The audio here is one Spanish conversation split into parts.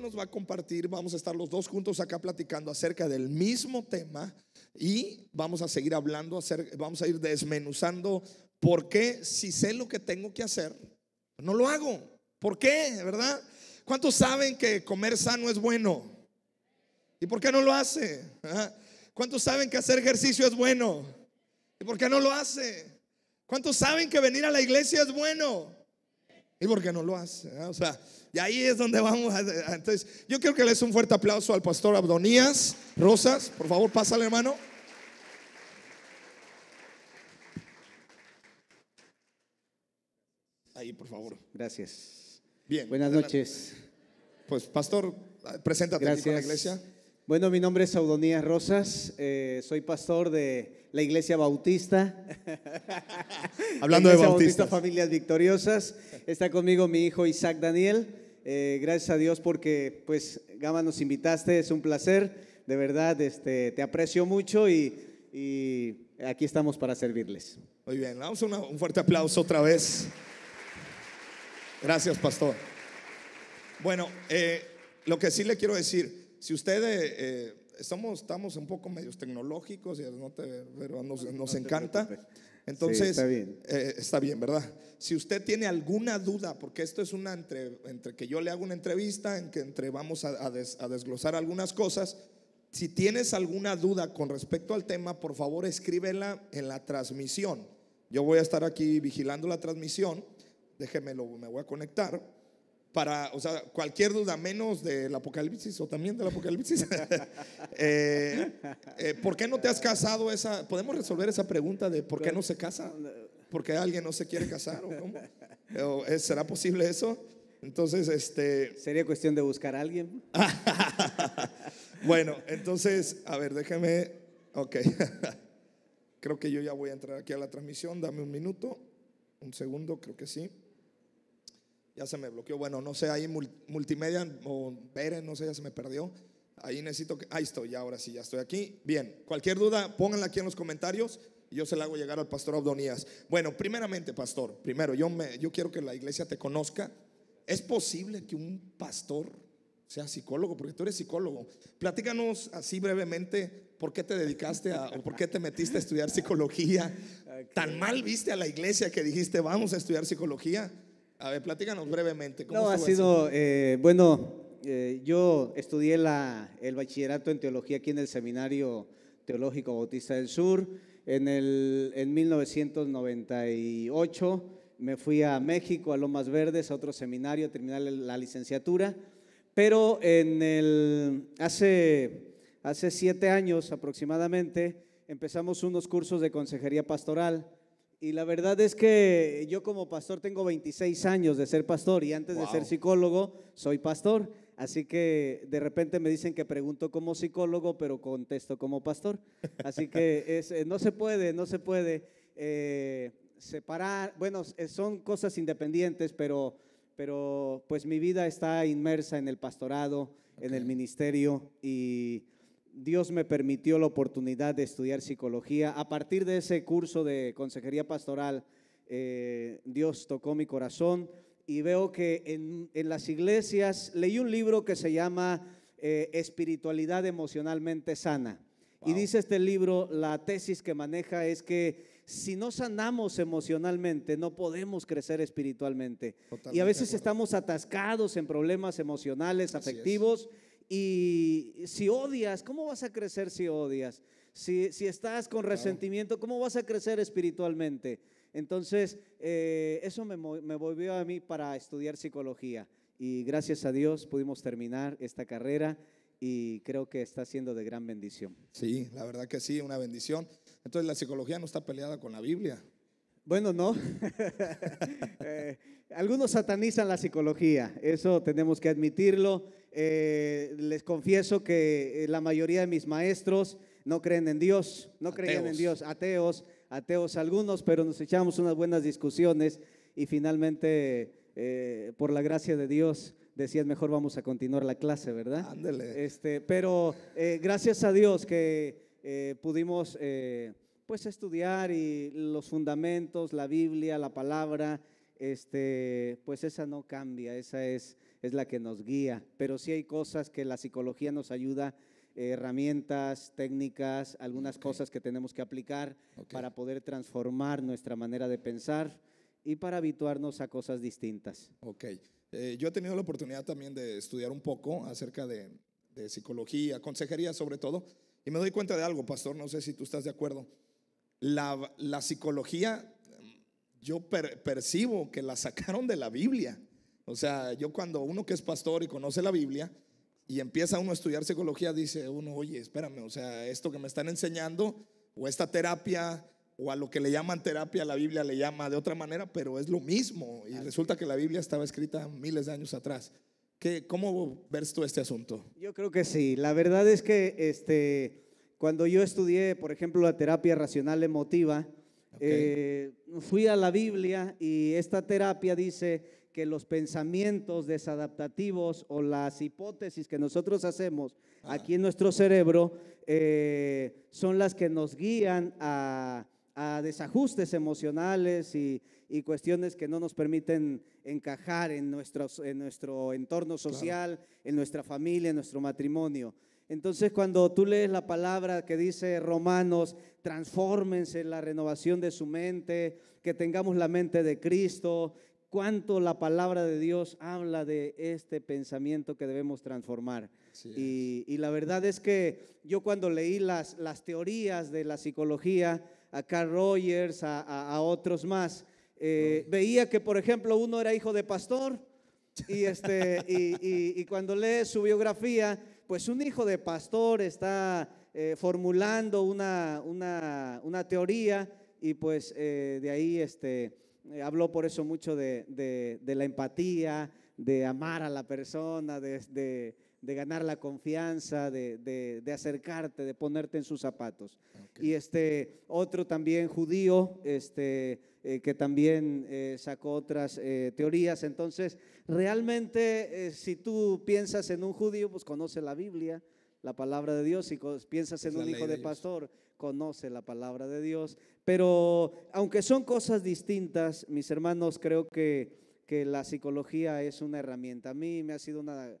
nos va a compartir, vamos a estar los dos juntos acá platicando acerca del mismo tema y vamos a seguir hablando, vamos a ir desmenuzando por qué si sé lo que tengo que hacer, no lo hago. ¿Por qué? ¿Verdad? ¿Cuántos saben que comer sano es bueno? ¿Y por qué no lo hace? ¿Ah? ¿Cuántos saben que hacer ejercicio es bueno? ¿Y por qué no lo hace? ¿Cuántos saben que venir a la iglesia es bueno? ¿Y por qué no lo hace? Ah? O sea, y ahí es donde vamos. entonces, yo quiero que le des un fuerte aplauso al pastor Abdonías Rosas. Por favor, pásale, hermano. Ahí, por favor. Gracias. Bien. Buenas noches. Pues, pastor, preséntate aquí con la iglesia. Bueno, mi nombre es Audonías Rosas, eh, soy pastor de la Iglesia Bautista. Hablando de Bautista. Familias Victoriosas. Está conmigo mi hijo Isaac Daniel. Eh, gracias a Dios porque, pues, Gama nos invitaste, es un placer. De verdad, este, te aprecio mucho y, aquí estamos para servirles. Muy bien, vamos a un fuerte aplauso otra vez. Gracias, pastor. Bueno, eh, lo que sí le quiero decir si usted, eh, eh, somos, estamos un poco medios tecnológicos, y pero nos, ah, encanta. Entonces, está, bien. Eh, está, bien. ¿verdad? Si usted tiene alguna duda, porque esto es una entre, que yo le hago una entrevista, en que entre vamos a, desglosar algunas cosas, si tienes alguna duda con respecto al tema, por favor escríbela en la transmisión. Yo voy a estar aquí vigilando la transmisión. Déjemelo, me voy a conectar para, o sea, cualquier duda, menos del apocalipsis o también del apocalipsis. Eh, eh, ¿Por qué no te has casado? Esa, ¿Podemos resolver esa pregunta de por qué no se casa? ¿Por qué alguien no se quiere casar? ¿Será posible eso? Entonces, este... Sería cuestión de buscar a alguien. bueno, entonces, a ver, déjeme. Ok. creo que yo ya voy a entrar aquí a la transmisión. Dame un minuto. Un segundo, creo que sí ya se me bloqueó. Bueno, no sé, ahí multimedia o Pérez, no sé, ya se me perdió. Ahí necesito que. Ahí estoy, ya ahora sí, ya estoy aquí. Bien, cualquier duda, pónganla aquí en los comentarios y yo se la hago llegar al pastor Abdonías. Bueno, primeramente, pastor, primero, yo, me, yo quiero que la iglesia te conozca. ¿Es posible que un pastor sea psicólogo? Porque tú eres psicólogo. Platícanos así brevemente por qué te dedicaste a, o por qué te metiste a estudiar psicología. Tan mal viste a la iglesia que dijiste, vamos a estudiar psicología. A ver, platícanos brevemente. ¿cómo no, ha sido, eh, bueno, eh, yo estudié la, el bachillerato en teología aquí en el Seminario Teológico Bautista del Sur. En, el, en 1998 me fui a México, a Lomas Verdes, a otro seminario, terminar la licenciatura. Pero en el, hace, hace siete años aproximadamente empezamos unos cursos de consejería pastoral y la verdad es que yo como pastor tengo 26 años de ser pastor y antes de ser psicólogo soy pastor. Así que de repente me dicen que pregunto como psicólogo, pero contesto como pastor. Así que eh, no se puede, no se puede eh, separar. Bueno, eh, son cosas independientes, pero, pero pues mi vida está inmersa en el pastorado, en el ministerio y Dios me permitió la oportunidad de estudiar psicología. A partir de ese curso de consejería pastoral, eh, Dios tocó mi corazón y veo que en, las iglesias leí un libro que se llama eh, Espiritualidad emocionalmente sana. Y dice este libro, la tesis que maneja es que si no sanamos emocionalmente, no podemos crecer espiritualmente. y a veces estamos atascados en problemas emocionales, afectivos. Y si odias, ¿cómo vas a crecer si odias? Si, si estás con resentimiento, ¿cómo vas a crecer espiritualmente? Entonces, eh, eso me, me volvió a mí para estudiar psicología. Y gracias a Dios pudimos terminar esta carrera y creo que está siendo de gran bendición. Sí, la verdad que sí, una bendición. Entonces la psicología no está peleada con la Biblia. Bueno, no. Eh, algunos satanizan la psicología, eso tenemos que admitirlo eh, les confieso que eh, la mayoría de mis maestros no creen en Dios, no creen creían en Dios, ateos, ateos algunos, pero nos echamos unas buenas discusiones y finalmente, eh, por la gracia de Dios, decían mejor vamos a continuar la clase, ¿verdad? Ándele. Este, pero eh, gracias a Dios que pudimos pues estudiar y los fundamentos, la Biblia, la palabra, este, pues esa no cambia, esa es es la que nos guía, pero sí hay cosas que la psicología nos ayuda, eh, herramientas, técnicas, algunas cosas que tenemos que aplicar para poder transformar nuestra manera de pensar y para habituarnos a cosas distintas. Ok, eh, yo he tenido la oportunidad también de estudiar un poco acerca de, psicología, consejería sobre todo, y me doy cuenta de algo, pastor, no sé si tú estás de acuerdo. La, psicología, yo percibo que la sacaron de la Biblia. O sea, yo cuando uno que es pastor y conoce la Biblia y empieza uno a estudiar psicología, dice uno, oye, espérame, o sea, esto que me están enseñando o esta terapia o a lo que le llaman terapia, la Biblia le llama de otra manera, pero es lo mismo. Y resulta que la Biblia estaba escrita miles de años atrás. ¿Cómo ves tú este asunto? Yo creo que sí. La verdad es que este, cuando yo estudié, por ejemplo, la terapia racional emotiva, eh, fui a la Biblia y esta terapia dice que los pensamientos desadaptativos o las hipótesis que nosotros hacemos aquí en nuestro cerebro eh, son las que nos guían a, desajustes emocionales y, cuestiones que no nos permiten encajar en, en nuestro entorno social, en nuestra familia, en nuestro matrimonio. Entonces cuando tú lees la palabra que dice Romanos, transfórmense en la renovación de su mente, que tengamos la mente de Cristo, cuánto la palabra de Dios habla de este pensamiento que debemos transformar. Y, la verdad es que yo cuando leí las, las teorías de la psicología, a Carl Rogers, a, otros más, eh, veía que, por ejemplo, uno era hijo de pastor y, este, y, cuando lee su biografía, pues un hijo de pastor está eh, formulando una, una, teoría y pues eh, de ahí este, eh, habló por eso mucho de, la empatía, de amar a la persona, de, de, ganar la confianza, de, acercarte, de ponerte en sus zapatos. Y este otro también judío, este, eh, que también eh, sacó otras teorías. Entonces, realmente, si tú piensas en un judío, pues conoce la Biblia, la palabra de Dios. Si piensas en un hijo de pastor, conoce la palabra de Dios. Pero aunque son cosas distintas, mis hermanos, creo que, la psicología es una herramienta. A mí me ha sido una,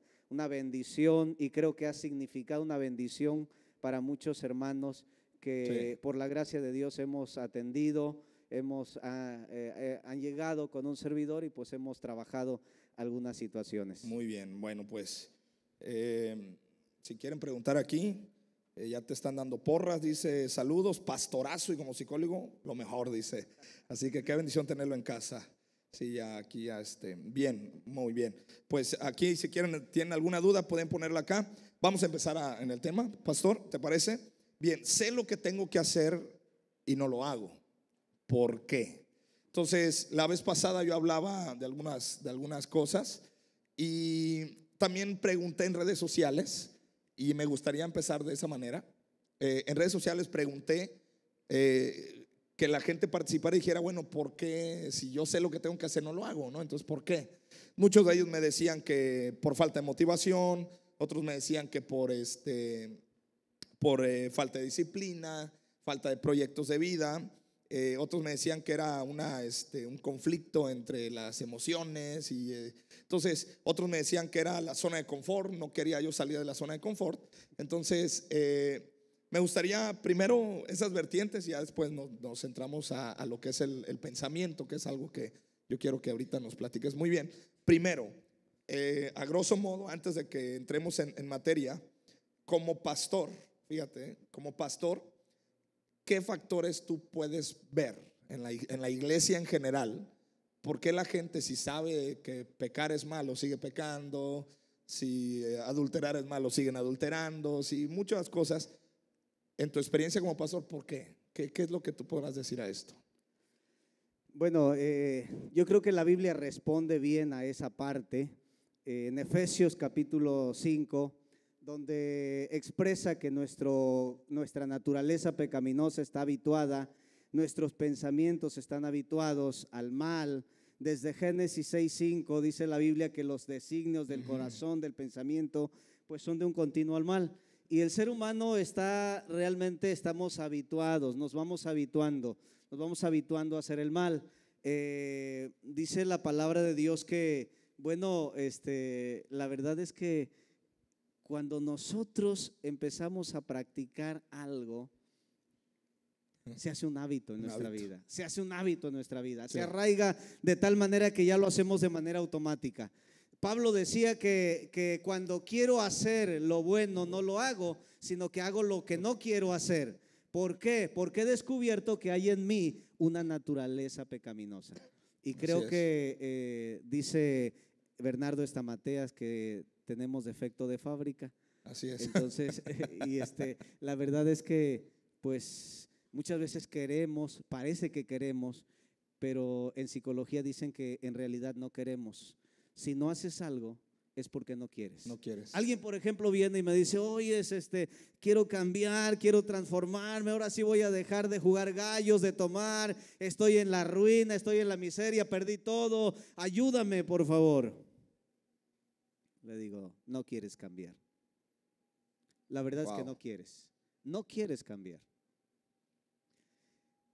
bendición y creo que ha significado una bendición para muchos hermanos que por la gracia de Dios hemos atendido, hemos ah, eh, eh, han llegado con un servidor y pues hemos trabajado algunas situaciones. Muy bien, bueno pues eh, si quieren preguntar aquí. Eh, ya te están dando porras, dice saludos, pastorazo y como psicólogo, lo mejor, dice. Así que qué bendición tenerlo en casa. Sí, ya aquí ya esté bien, muy bien. Pues aquí si quieren, tienen alguna duda, pueden ponerla acá. Vamos a empezar en el tema, pastor, ¿te parece? Bien, sé lo que tengo que hacer y no lo hago. ¿Por qué? Entonces, la vez pasada yo hablaba de algunas, de algunas cosas y también pregunté en redes sociales y me gustaría empezar de esa manera. Eh, en redes sociales pregunté eh, que la gente participara y dijera, bueno, ¿por qué si yo sé lo que tengo que hacer no lo hago? ¿no? Entonces, ¿por qué? Muchos de ellos me decían que por falta de motivación, otros me decían que por, este, por eh, falta de disciplina, falta de proyectos de vida. Eh, otros me decían que era una, este, un conflicto entre las emociones y eh, entonces otros me decían que era la zona de confort, no quería yo salir de la zona de confort. Entonces eh, me gustaría primero esas vertientes y ya después nos, nos centramos a, a, lo que es el, el, pensamiento, que es algo que yo quiero que ahorita nos platiques muy bien. Primero, a grosso modo, antes de que entremos en, en materia, como pastor, fíjate, como pastor, qué factores tú puedes ver en la, iglesia en general? ¿Por qué la gente si sabe que pecar es malo, sigue pecando? Si eh, adulterar es malo, siguen adulterando, si muchas cosas. En tu experiencia como pastor, ¿por qué? ¿Qué, es lo que tú podrás decir a esto? Bueno, eh, yo creo que la Biblia responde bien a esa parte. Eh, en Efesios capítulo 5, donde expresa que nuestro, nuestra naturaleza pecaminosa está habituada, nuestros pensamientos están habituados al mal. Desde Génesis 6.5 dice la Biblia que los designios del corazón, del pensamiento, pues son de un continuo al mal. Y el ser humano está, realmente estamos habituados, nos vamos habituando, nos vamos habituando a hacer el mal. Eh, dice la palabra de Dios que, bueno, este, la verdad es que cuando nosotros empezamos a practicar algo, se hace un hábito en nuestra vida, se hace un hábito en nuestra vida, se arraiga de tal manera que ya lo hacemos de manera automática. Pablo decía que, que, cuando quiero hacer lo bueno no lo hago, sino que hago lo que no quiero hacer. ¿Por qué? Porque he descubierto que hay en mí una naturaleza pecaminosa. Y creo que eh, dice Bernardo Estamateas que tenemos defecto de fábrica. Así es. Entonces, eh, y este, la verdad es que, pues, muchas veces queremos, parece que queremos, pero en psicología dicen que en realidad no queremos. Si no haces algo, es porque no quieres. No quieres. Alguien, por ejemplo, viene y me dice, oye, es este, quiero cambiar, quiero transformarme, ahora sí voy a dejar de jugar gallos, de tomar, estoy en la ruina, estoy en la miseria, perdí todo, ayúdame, por favor. Le digo, no quieres cambiar. La verdad es que no quieres. No quieres cambiar.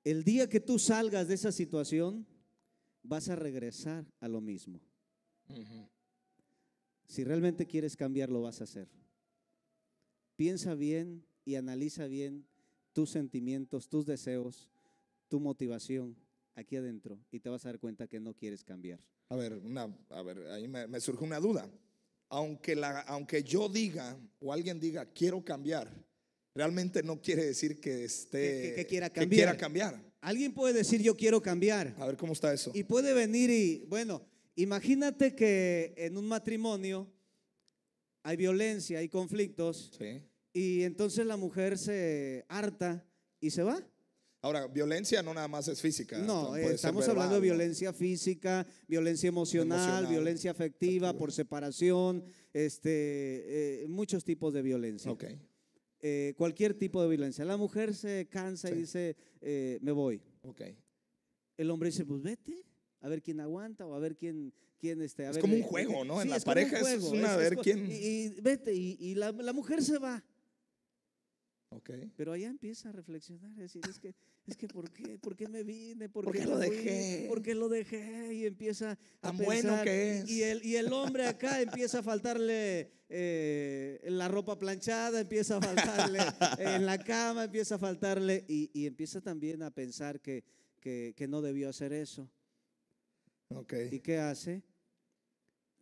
El día que tú salgas de esa situación, vas a regresar a lo mismo. Si realmente quieres cambiar, lo vas a hacer. Piensa bien y analiza bien tus sentimientos, tus deseos, tu motivación aquí adentro y te vas a dar cuenta que no quieres cambiar. A ver, una, ahí me, me surge una duda aunque, la, aunque yo diga o alguien diga, quiero cambiar, realmente no quiere decir que esté... Que, quiera cambiar. Alguien puede decir, yo quiero cambiar. A ver cómo está eso. Y puede venir y, bueno, imagínate que en un matrimonio hay violencia, hay conflictos. Y entonces la mujer se harta y se va. Ahora, violencia no nada más es física. No, eh, estamos hablando de violencia física, violencia emocional, violencia afectiva, por separación, este, eh, muchos tipos de violencia. Eh, cualquier tipo de violencia. La mujer se cansa y dice, me voy. Okay. El hombre dice, pues vete, a ver quién aguanta o a ver quién... quién este, es como un juego, ¿no? en la pareja es una, a ver quién... vete, y, la mujer se va. Pero allá empieza a reflexionar, decir, es que, es que ¿por qué? ¿Por qué me vine? ¿Por, qué lo dejé? ¿Por qué lo dejé? Y empieza a pensar, bueno Y el, y el hombre acá empieza a faltarle eh, la ropa planchada, empieza a faltarle eh, en la cama, empieza a faltarle. Y, empieza también a pensar que, que, no debió hacer eso. ¿Y qué hace?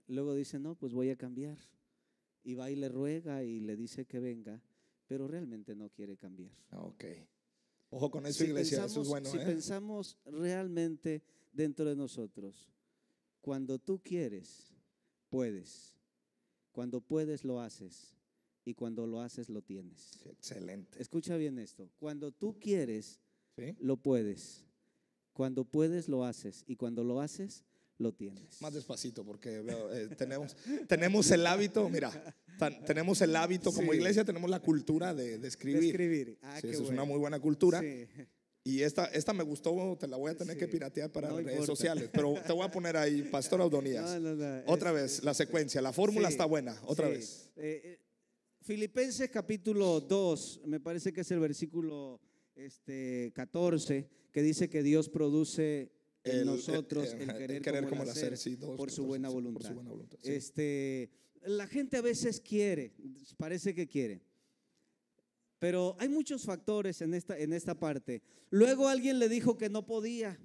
Luego dice, no, pues voy a cambiar. Y va y le ruega y le dice que venga pero realmente no quiere cambiar. Ah, ok. Ojo con eso, iglesia, eso es bueno. Si ¿eh? pensamos realmente dentro de nosotros, cuando tú quieres, puedes. Cuando puedes, lo haces. Y cuando lo haces, lo tienes. Excelente. Escucha bien esto. Cuando tú quieres, lo puedes. Cuando puedes, lo haces. Y cuando lo haces, lo tienes. Más despacito, porque eh, tenemos, tenemos el hábito, mira, tenemos el hábito, como iglesia tenemos la cultura de, escribir. Ah, es una muy buena cultura. Y esta, esta me gustó, te la voy a tener que piratear para redes sociales, pero te voy a poner ahí, Pastor Audonías. otra vez, la secuencia, la fórmula está buena, otra vez. Eh, eh, Filipenses capítulo 2, me parece que es el versículo este, 14, que dice que Dios produce en eh, nosotros el, querer, como, la el hacer, por, su buena voluntad. Este, la gente a veces quiere, parece que quiere, pero hay muchos factores en esta, en esta parte. Luego alguien le dijo que no podía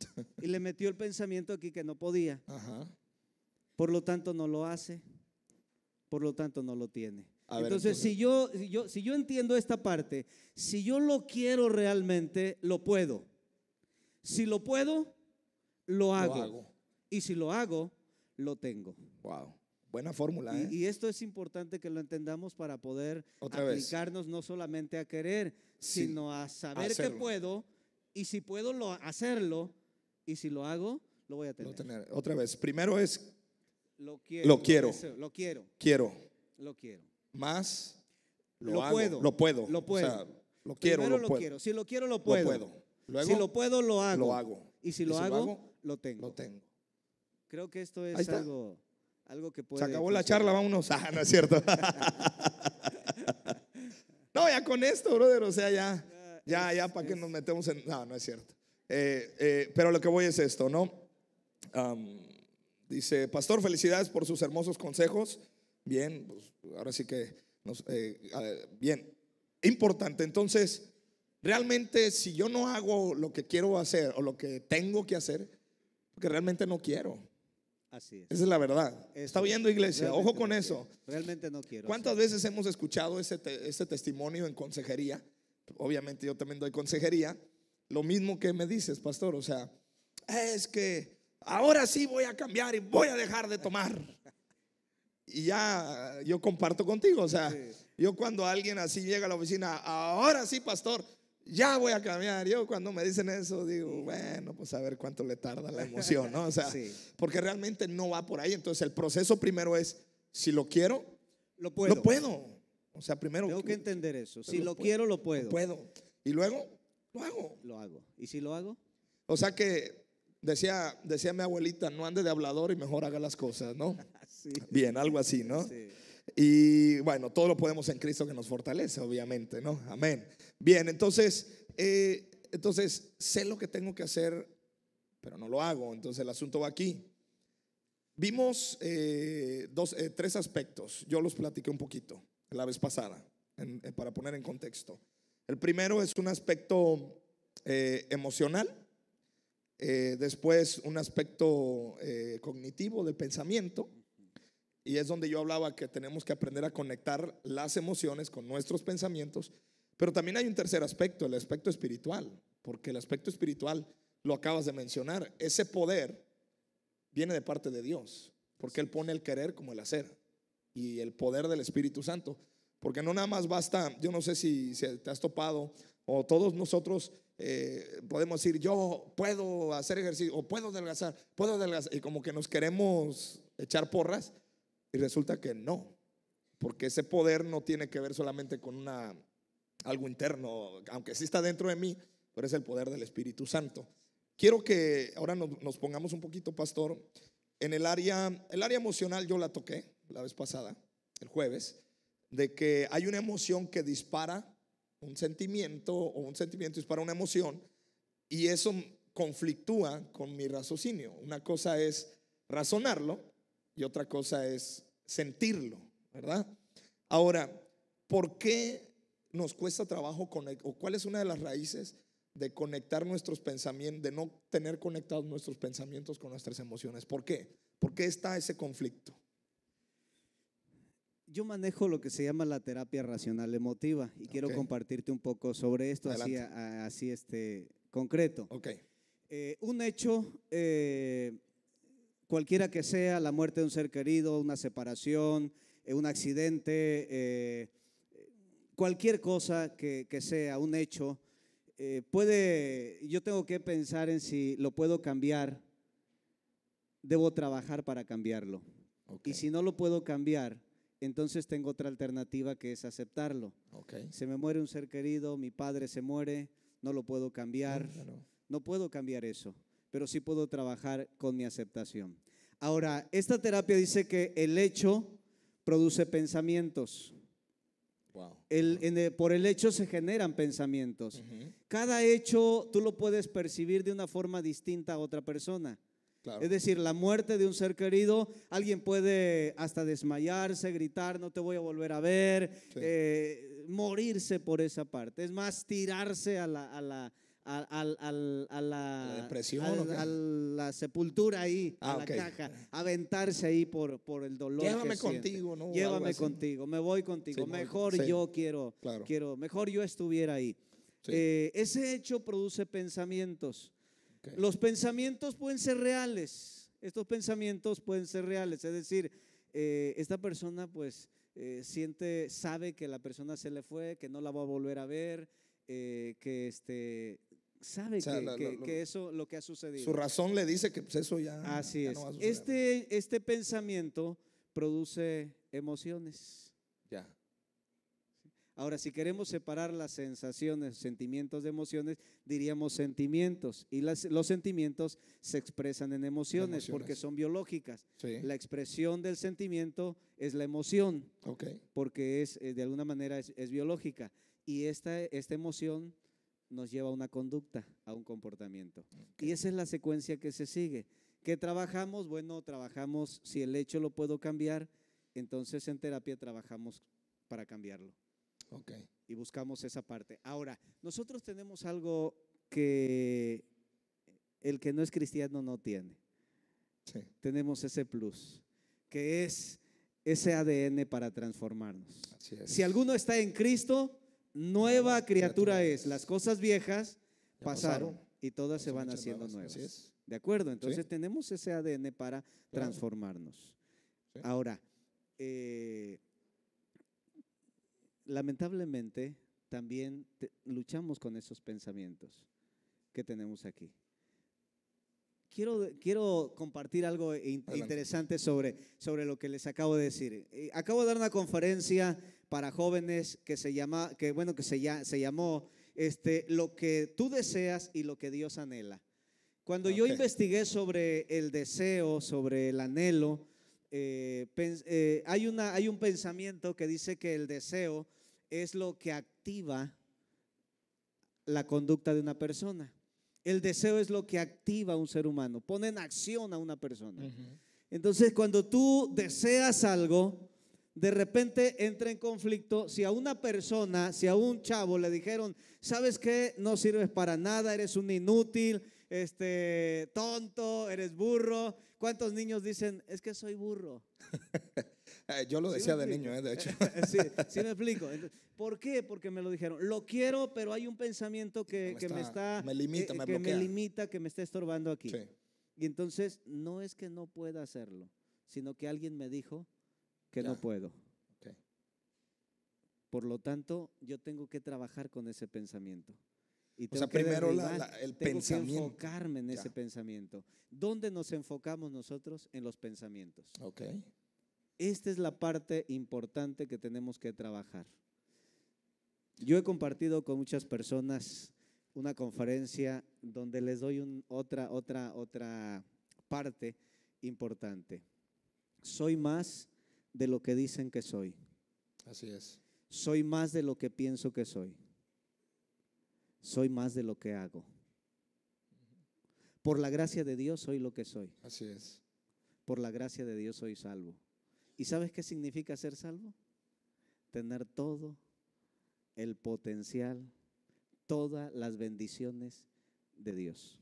y le metió el pensamiento aquí que no podía. Por lo tanto no lo hace, por lo tanto no lo tiene. entonces, Si, yo, si yo, si yo entiendo esta parte, si yo lo quiero realmente, lo puedo. Si lo puedo, lo hago. Y si lo hago, lo tengo. Buena fórmula. ¿eh? Y, esto es importante que lo entendamos para poder aplicarnos no solamente a querer, sino a saber que puedo y si puedo hacerlo y si lo hago, lo voy a tener. Otra vez, primero es lo quiero. Lo quiero. quiero. Lo quiero. Más lo, puedo. Lo puedo. Lo lo quiero, lo, puedo. quiero. Si lo quiero, lo puedo. si lo puedo, lo hago. Lo hago. Y si, lo hago, lo tengo. Lo tengo. Creo que esto es algo se acabó la charla, vámonos. Ah, no es cierto. no, ya con esto, brother, o sea, ya. Ya, ya, ¿para que nos metemos en.? No, no es cierto. Eh, eh, pero lo que voy es esto, ¿no? dice, Pastor, felicidades por sus hermosos consejos. Bien, pues, ahora sí que. Eh, bien, importante. Entonces, realmente, si yo no hago lo que quiero hacer o lo que tengo que hacer, porque realmente no quiero es. Esa es la verdad. Está oyendo iglesia, ojo con eso. Realmente no quiero. ¿Cuántas veces hemos escuchado ese, testimonio en consejería? Obviamente yo también doy consejería. Lo mismo que me dices, pastor, o sea, es que ahora sí voy a cambiar y voy a dejar de tomar. Y ya yo comparto contigo, o sea, yo cuando alguien así llega a la oficina, ahora sí, pastor, ya voy a cambiar. Yo cuando me dicen eso digo, bueno, pues a ver cuánto le tarda la emoción, ¿no? O sea, porque realmente no va por ahí. Entonces el proceso primero es, si lo quiero, lo puedo. puedo. O sea, primero... Tengo que entender eso. Pues si lo, quiero, lo puedo. puedo. Y luego, lo hago. Lo hago. ¿Y si lo hago? O sea que decía, decía mi abuelita, no ande de hablador y mejor haga las cosas, ¿no? Bien, algo así, ¿no? Sí. Y bueno, todo lo podemos en Cristo que nos fortalece, obviamente, ¿no? Amén. Bien, entonces, eh, entonces sé lo que tengo que hacer, pero no lo hago. Entonces el asunto va aquí. Vimos eh, eh, tres aspectos. Yo los platiqué un poquito la vez pasada, para poner en contexto. El primero es un aspecto emocional, después un aspecto cognitivo de pensamiento y es donde yo hablaba que tenemos que aprender a conectar las emociones con nuestros pensamientos. Pero también hay un tercer aspecto, el aspecto espiritual, porque el aspecto espiritual, lo acabas de mencionar, ese poder viene de parte de Dios, porque Él pone el querer como el hacer y el poder del Espíritu Santo. Porque no nada más basta, yo no sé si, te has topado o todos nosotros eh, podemos decir, yo puedo hacer ejercicio o puedo adelgazar, puedo adelgazar, y como que nos queremos echar porras, y resulta que no, porque ese poder no tiene que ver solamente con una, algo interno, aunque sí está dentro de mí, pero es el poder del Espíritu Santo. Quiero que ahora nos, pongamos un poquito, pastor, en el área, el área emocional yo la toqué la vez pasada, el jueves, de que hay una emoción que dispara un sentimiento o un sentimiento dispara una emoción y eso conflictúa con mi raciocinio. Una cosa es razonarlo y otra cosa es sentirlo, ¿verdad? Ahora, ¿por qué nos cuesta trabajo conectar, o cuál es una de las raíces de conectar nuestros pensamientos, de no tener conectados nuestros pensamientos con nuestras emociones? ¿Por qué? ¿Por qué está ese conflicto? Yo manejo lo que se llama la terapia racional emotiva y quiero compartirte un poco sobre esto, así, este, concreto. Ok. Eh, un hecho eh, cualquiera que sea la muerte de un ser querido, una separación, eh, un accidente, eh, cualquier cosa que, sea, un hecho, eh, puede, yo tengo que pensar en si lo puedo cambiar, debo trabajar para cambiarlo. Y si no lo puedo cambiar, entonces tengo otra alternativa que es aceptarlo. Se me muere un ser querido, mi padre se muere, no lo puedo cambiar, no puedo cambiar eso pero sí puedo trabajar con mi aceptación. Ahora, esta terapia dice que el hecho produce pensamientos. por el hecho se generan pensamientos. Cada hecho tú lo puedes percibir de una forma distinta a otra persona. Es decir, la muerte de un ser querido, alguien puede hasta desmayarse, gritar, no te voy a volver a ver, eh, morirse por esa parte. Es más, tirarse a la a, la, depresión, a, la sepultura ahí, a ah, la caja, aventarse ahí por, por el dolor. Llévame contigo, ¿no? Llévame contigo, me voy contigo. mejor yo quiero, quiero, mejor yo estuviera ahí. Eh, ese hecho produce pensamientos. Los pensamientos pueden ser reales. Estos pensamientos pueden ser reales. Es decir, eh, esta persona pues eh, siente, sabe que la persona se le fue, que no la va a volver a ver, que este, sabe que, que, eso, lo que ha sucedido. Su razón le dice que pues, eso ya, Así es. Este, este pensamiento produce emociones. Ya. Ahora, si queremos separar las sensaciones, sentimientos de emociones, diríamos sentimientos. Y los sentimientos se expresan en emociones, porque son biológicas. La expresión del sentimiento es la emoción, porque es eh, de alguna manera es, biológica. Y esta, esta emoción nos lleva a una conducta, a un comportamiento. Y esa es la secuencia que se sigue. ¿Qué trabajamos? Bueno, trabajamos, si el hecho lo puedo cambiar, entonces en terapia trabajamos para cambiarlo. Ok. Y buscamos esa parte. Ahora, nosotros tenemos algo que el que no es cristiano no tiene. Tenemos ese plus, que es ese ADN para transformarnos. Si alguno está en Cristo, nueva criatura es. Las cosas viejas pasaron y todas se van haciendo nuevas. ¿De acuerdo? Entonces tenemos ese ADN para transformarnos. Ahora, eh, lamentablemente también luchamos con esos pensamientos que tenemos aquí. Quiero, compartir algo interesante sobre, sobre lo que les acabo de decir. Eh, acabo de dar una conferencia para jóvenes que se llama, que bueno, que se, ya, se llamó este, lo que tú deseas y lo que Dios anhela. Cuando yo investigué sobre el deseo, sobre el anhelo, eh, eh, hay, una, hay un pensamiento que dice que el deseo es lo que activa la conducta de una persona. El deseo es lo que activa a un ser humano, pone en acción a una persona. Entonces, cuando tú deseas algo, de repente entra en conflicto. Si a una persona, si a un chavo le dijeron, ¿sabes qué? No sirves para nada, eres un inútil, este, tonto, eres burro. ¿Cuántos niños dicen, es que soy burro? Yo lo decía de niño, ¿eh? de hecho. sí, sí me explico. ¿Por qué? Porque me lo dijeron. Lo quiero, pero hay un pensamiento que, me, que está, me está, me limita, que, eh, me, que me limita, que me está estorbando aquí. Sí. Y entonces no es que no pueda hacerlo, sino que alguien me dijo que no puedo. Okay. Por lo tanto, yo tengo que trabajar con ese pensamiento. Y o sea, primero la, el tengo pensamiento. Que enfocarme en ese pensamiento. ¿Dónde nos enfocamos nosotros? En los pensamientos. Ok. Esta es la parte importante que tenemos que trabajar. Yo he compartido con muchas personas una conferencia donde les doy otra, otra, otra parte importante. Soy más de lo que dicen que soy. Así es. Soy más de lo que pienso que soy. Soy más de lo que hago. Por la gracia de Dios soy lo que soy. Así es. Por la gracia de Dios soy salvo. ¿Y sabes qué significa ser salvo? Tener todo el potencial, todas las bendiciones de Dios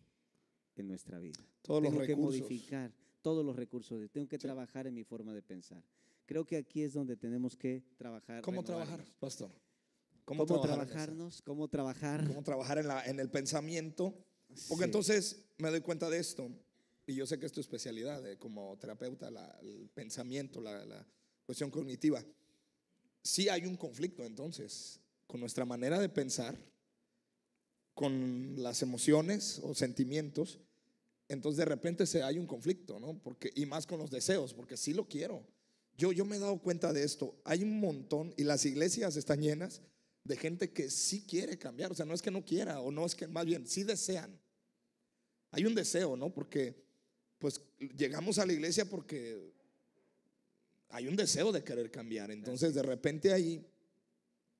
en nuestra vida. Todos tengo que modificar todos los recursos, tengo que trabajar en mi forma de pensar. Creo que aquí es donde tenemos que trabajar. ¿Cómo trabajar, pastor? ¿Cómo, trabajarnos? ¿Cómo trabajar? ¿Cómo trabajar en, en el pensamiento? Porque entonces me doy cuenta de esto y yo sé que es tu especialidad eh, como terapeuta, el pensamiento, la, la cuestión cognitiva, si hay un conflicto entonces con nuestra manera de pensar, con las emociones o sentimientos, entonces de repente se, hay un conflicto, ¿no? Porque, y más con los deseos, porque sí lo quiero. Yo, yo me he dado cuenta de esto, hay un montón y las iglesias están llenas de gente que sí quiere cambiar, o sea, no es que no quiera, o no es que más bien, sí desean. Hay un deseo, ¿no? Porque pues llegamos a la iglesia porque hay un deseo de querer cambiar. Entonces de repente ahí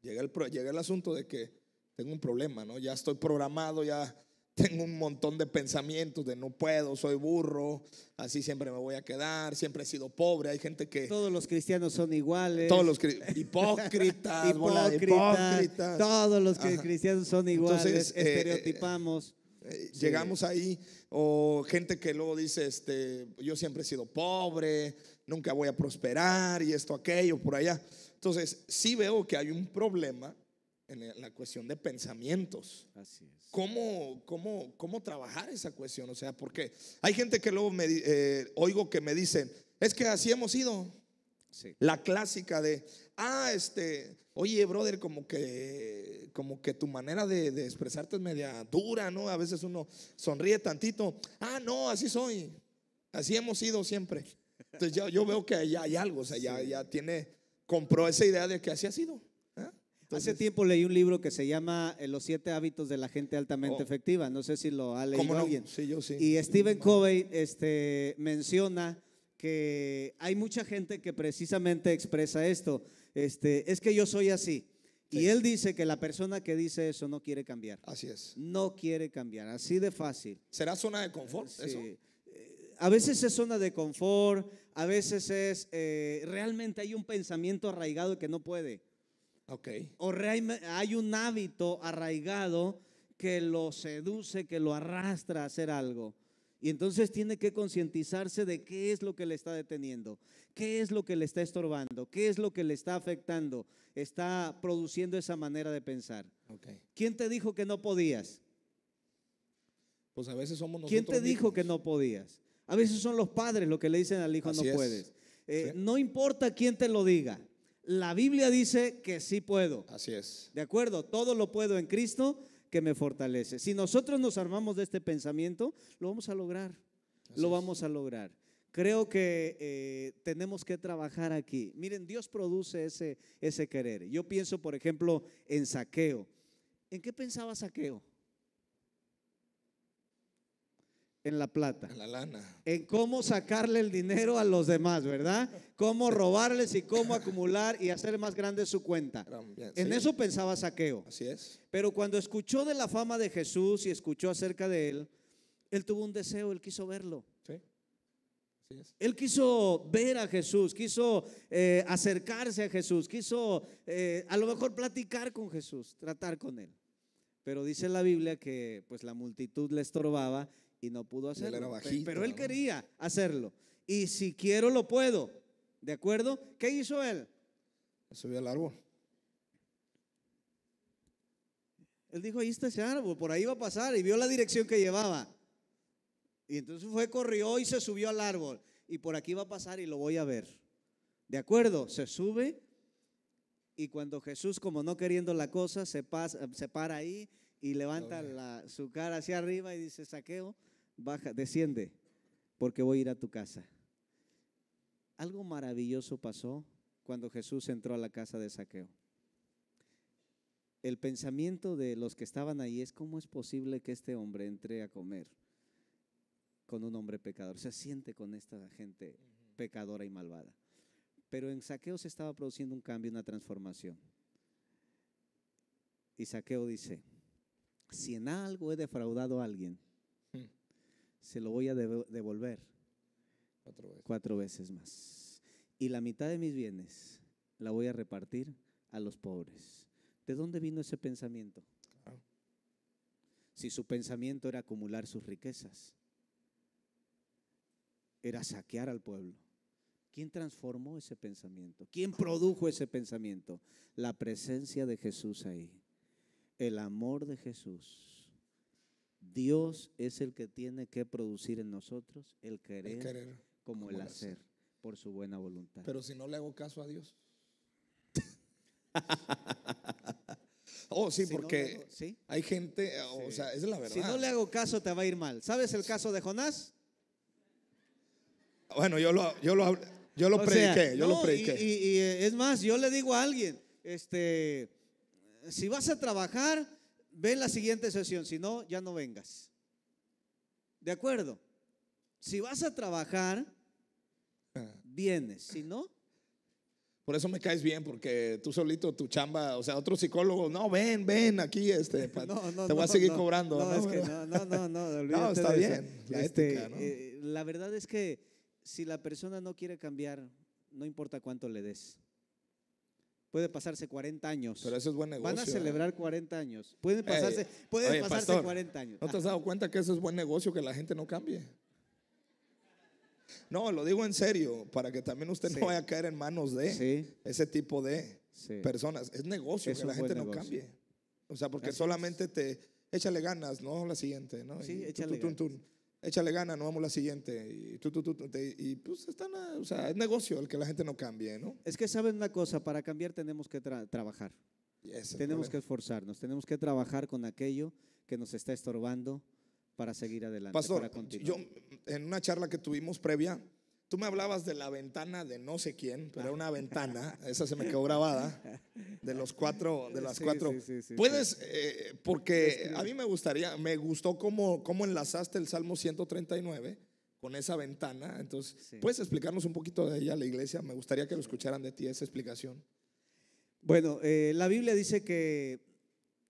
llega el, llega el asunto de que tengo un problema, ¿no? Ya estoy programado, ya tengo un montón de pensamientos de no puedo, soy burro, así siempre me voy a quedar, siempre he sido pobre, hay gente que... Todos los cristianos son iguales. Todos los hipócritas, hipócritas, Todos los cristianos son iguales, eh, eh, estereotipamos. Eh, llegamos ahí, o gente que luego dice, este, yo siempre he sido pobre, nunca voy a prosperar y esto, aquello, por allá. Entonces, sí veo que hay un problema en la cuestión de pensamientos. Así ¿Cómo, cómo, cómo trabajar esa cuestión? O sea, porque hay gente que luego me, eh, oigo que me dicen, es que así hemos ido. La clásica de, ah, este, oye, brother, como que, como que tu manera de, expresarte es media dura, ¿no? A veces uno sonríe tantito, ah, no, así soy, así hemos sido siempre. Entonces yo, veo que ya hay algo, o sea, ya, tiene, compró esa idea de que así ha sido. ¿eh? Hace tiempo leí un libro que se llama eh, Los siete hábitos de la gente altamente oh. efectiva. No sé si lo ha leído alguien. Sí, yo sí. Y Stephen Covey este, menciona que hay mucha gente que precisamente expresa esto. Este, es que yo soy así. Y él dice que la persona que dice eso no quiere cambiar. Así es. No quiere cambiar, así de fácil. ¿Será zona de confort sí. Eh, a veces es zona de confort, a veces es eh, realmente hay un pensamiento arraigado que no puede. Ok. O hay un hábito arraigado que lo seduce, que lo arrastra a hacer algo. Y entonces tiene que concientizarse de qué es lo que le está deteniendo, qué es lo que le está estorbando, qué es lo que le está afectando, está produciendo esa manera de pensar. ¿Quién te dijo que no podías? Pues a veces somos nosotros. ¿Quién te dijo que no podías? A veces son los padres los que le dicen al hijo no puedes. Eh, no importa quién te lo diga. La Biblia dice que sí puedo. Así es. De acuerdo, todo lo puedo en Cristo que me fortalece. Si nosotros nos armamos de este pensamiento, lo vamos a lograr. lo vamos a lograr. Creo que eh, tenemos que trabajar aquí. Miren, Dios produce ese, ese querer. Yo pienso, por ejemplo, en saqueo. ¿En qué pensaba saqueo? En la plata. En la lana. En cómo sacarle el dinero a los demás, ¿verdad? Cómo robarles y cómo acumular y hacer más grande su cuenta. en eso pensaba Saqueo. Así es. Pero cuando escuchó de la fama de Jesús y escuchó acerca de él, él tuvo un deseo, él quiso verlo. Sí. Él quiso ver a Jesús, quiso eh, acercarse a Jesús, quiso eh, a lo mejor platicar con Jesús, tratar con él. Pero dice la Biblia que pues la multitud le estorbaba y no pudo hacerlo. pero él quería hacerlo. Y si quiero, lo puedo. ¿De acuerdo? ¿Qué hizo él? Subió al árbol. Él dijo, ahí está ese árbol, por ahí va a pasar. Y vio la dirección que llevaba. Y entonces fue, corrió y se subió al árbol. Y por aquí va a pasar y lo voy a ver. ¿De acuerdo? Se sube. Y cuando Jesús, como no queriendo la cosa, se, pasa, se para ahí y levanta su cara hacia arriba y dice, saqueo, baja, desciende, porque voy a ir a tu casa. Algo maravilloso pasó cuando Jesús entró a la casa de Saqueo. El pensamiento de los que estaban ahí es cómo es posible que este hombre entre a comer con un hombre pecador. Se siente con esta gente pecadora y malvada. Pero en Saqueo se estaba produciendo un cambio, una transformación. Y Saqueo dice, si en algo he defraudado a alguien, se lo voy a devolver cuatro veces. más. Y la mitad de mis bienes la voy a repartir a los pobres. ¿De dónde vino ese pensamiento? Ah. Si su pensamiento era acumular sus riquezas, era saquear al pueblo. ¿Quién transformó ese pensamiento? ¿Quién produjo ese pensamiento? La presencia de Jesús ahí. El amor de Jesús Dios es el que tiene que producir en nosotros el querer, como, el hacer, por su buena voluntad. Pero si no le hago caso a Dios. oh, sí, porque hay gente, o sea, es la verdad. Si no le hago caso, te va a ir mal. ¿Sabes el caso de Jonás? Bueno, yo lo, yo lo, prediqué, yo lo prediqué. Y, y eh, es más, yo le digo a alguien, este, si vas a trabajar, ven la siguiente sesión, si no, ya no vengas. ¿De acuerdo? Si vas a trabajar, vienes, si no... Por eso me caes bien, porque tú solito, tu chamba, o sea, otro psicólogo, no, ven, ven aquí, este, te voy a seguir cobrando. No, no, no, no, no, está bien. Este, eh, la verdad es que si la persona no quiere cambiar, no importa cuánto le des. Puede pasarse 40 años. Pero eso es buen negocio. Van a ¿eh? celebrar 40 años. Pueden pasarse, pueden pasarse 40 años. ¿No te has dado cuenta que eso es buen negocio, que la gente no cambie? No, lo digo en serio, para que también usted no vaya a caer en manos de ese tipo de personas. Es negocio, que la gente no cambie. O sea, porque solamente te échale ganas, ¿no? La siguiente, ¿no? Sí, échale échale gana, no vamos a la siguiente. Y, tú, tú, y pues están, o sea, es negocio el que la gente no cambie, ¿no? Es que saben una cosa, para cambiar tenemos que trabajar. tenemos que esforzarnos, tenemos que trabajar con aquello que nos está estorbando para seguir adelante. Pastor, yo en una charla que tuvimos previa, Tú me hablabas de la ventana de no sé quién, pero era una ah. ventana, esa se me quedó grabada, de los cuatro, de las cuatro. Puedes, eh, porque a mí me gustaría, me gustó cómo, cómo enlazaste el Salmo 139 con esa ventana. Entonces, ¿puedes explicarnos un poquito de ella la iglesia? Me gustaría que lo escucharan de ti esa explicación. Bueno, eh, la Biblia dice que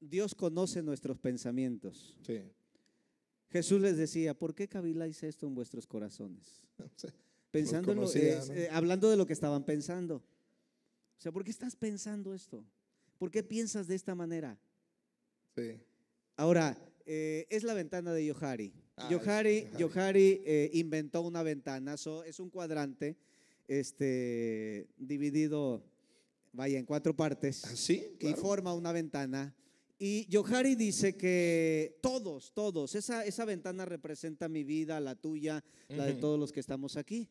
Dios conoce nuestros pensamientos. Sí. Jesús les decía, ¿por qué caviláis esto en vuestros corazones? Pensando eh, hablando de lo que estaban pensando. O sea, ¿por qué estás pensando esto? ¿Por qué piensas de esta manera? Sí. Ahora, eh, es la ventana de Yohari. Johari, ah, Yohari, eh, inventó una ventana, es un cuadrante este, dividido, vaya, en cuatro partes. Ah, y forma una ventana. Y Yohari dice que todos, todos, esa, ventana representa mi vida, la tuya, la de todos los que estamos aquí.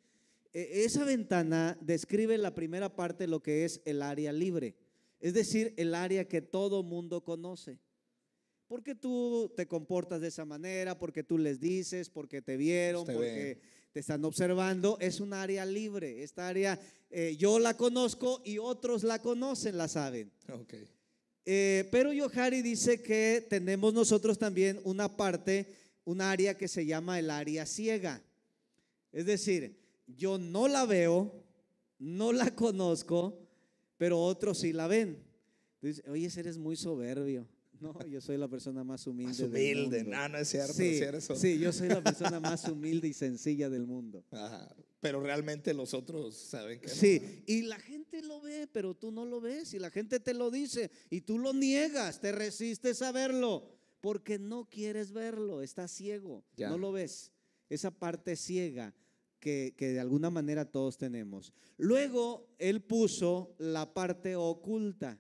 E, esa ventana describe la primera parte lo que es el área libre, es decir, el área que todo mundo conoce. Porque tú te comportas de esa manera, porque tú les dices, porque te vieron, ¿Por porque te están observando. Es un área libre. Esta área eh, yo la conozco y otros la conocen, la saben. Eh, pero Yohari dice que tenemos nosotros también una parte, un área que se llama el área ciega. Es decir, yo no la veo, no la conozco, pero otros sí la ven. Entonces, oye, eres muy soberbio. No, yo soy la persona más humilde. humilde, del no, ah, no es cierto. Sí, sí, yo soy la persona más humilde y sencilla del mundo. Ajá, pero realmente los otros saben que. Sí, y la gente lo ve, pero tú no lo ves. Y la gente te lo dice y tú lo niegas, te resistes a verlo porque no quieres verlo, estás ciego, no lo ves. Esa parte ciega que, de alguna manera todos tenemos. Luego él puso la parte oculta,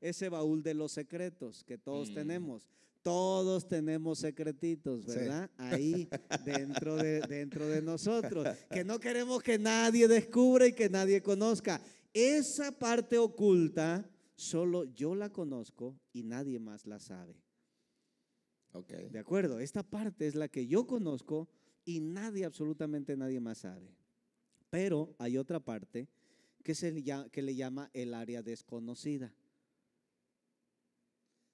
ese baúl de los secretos que todos mm. tenemos. Todos tenemos secretitos, ¿verdad? Ahí dentro de, dentro de nosotros, que no queremos que nadie descubra y que nadie conozca. Esa parte oculta solo yo la conozco y nadie más la sabe. Okay. De acuerdo, esta parte es la que yo conozco y nadie, absolutamente nadie más sabe. Pero hay otra parte que, se le llama, que le llama el área desconocida.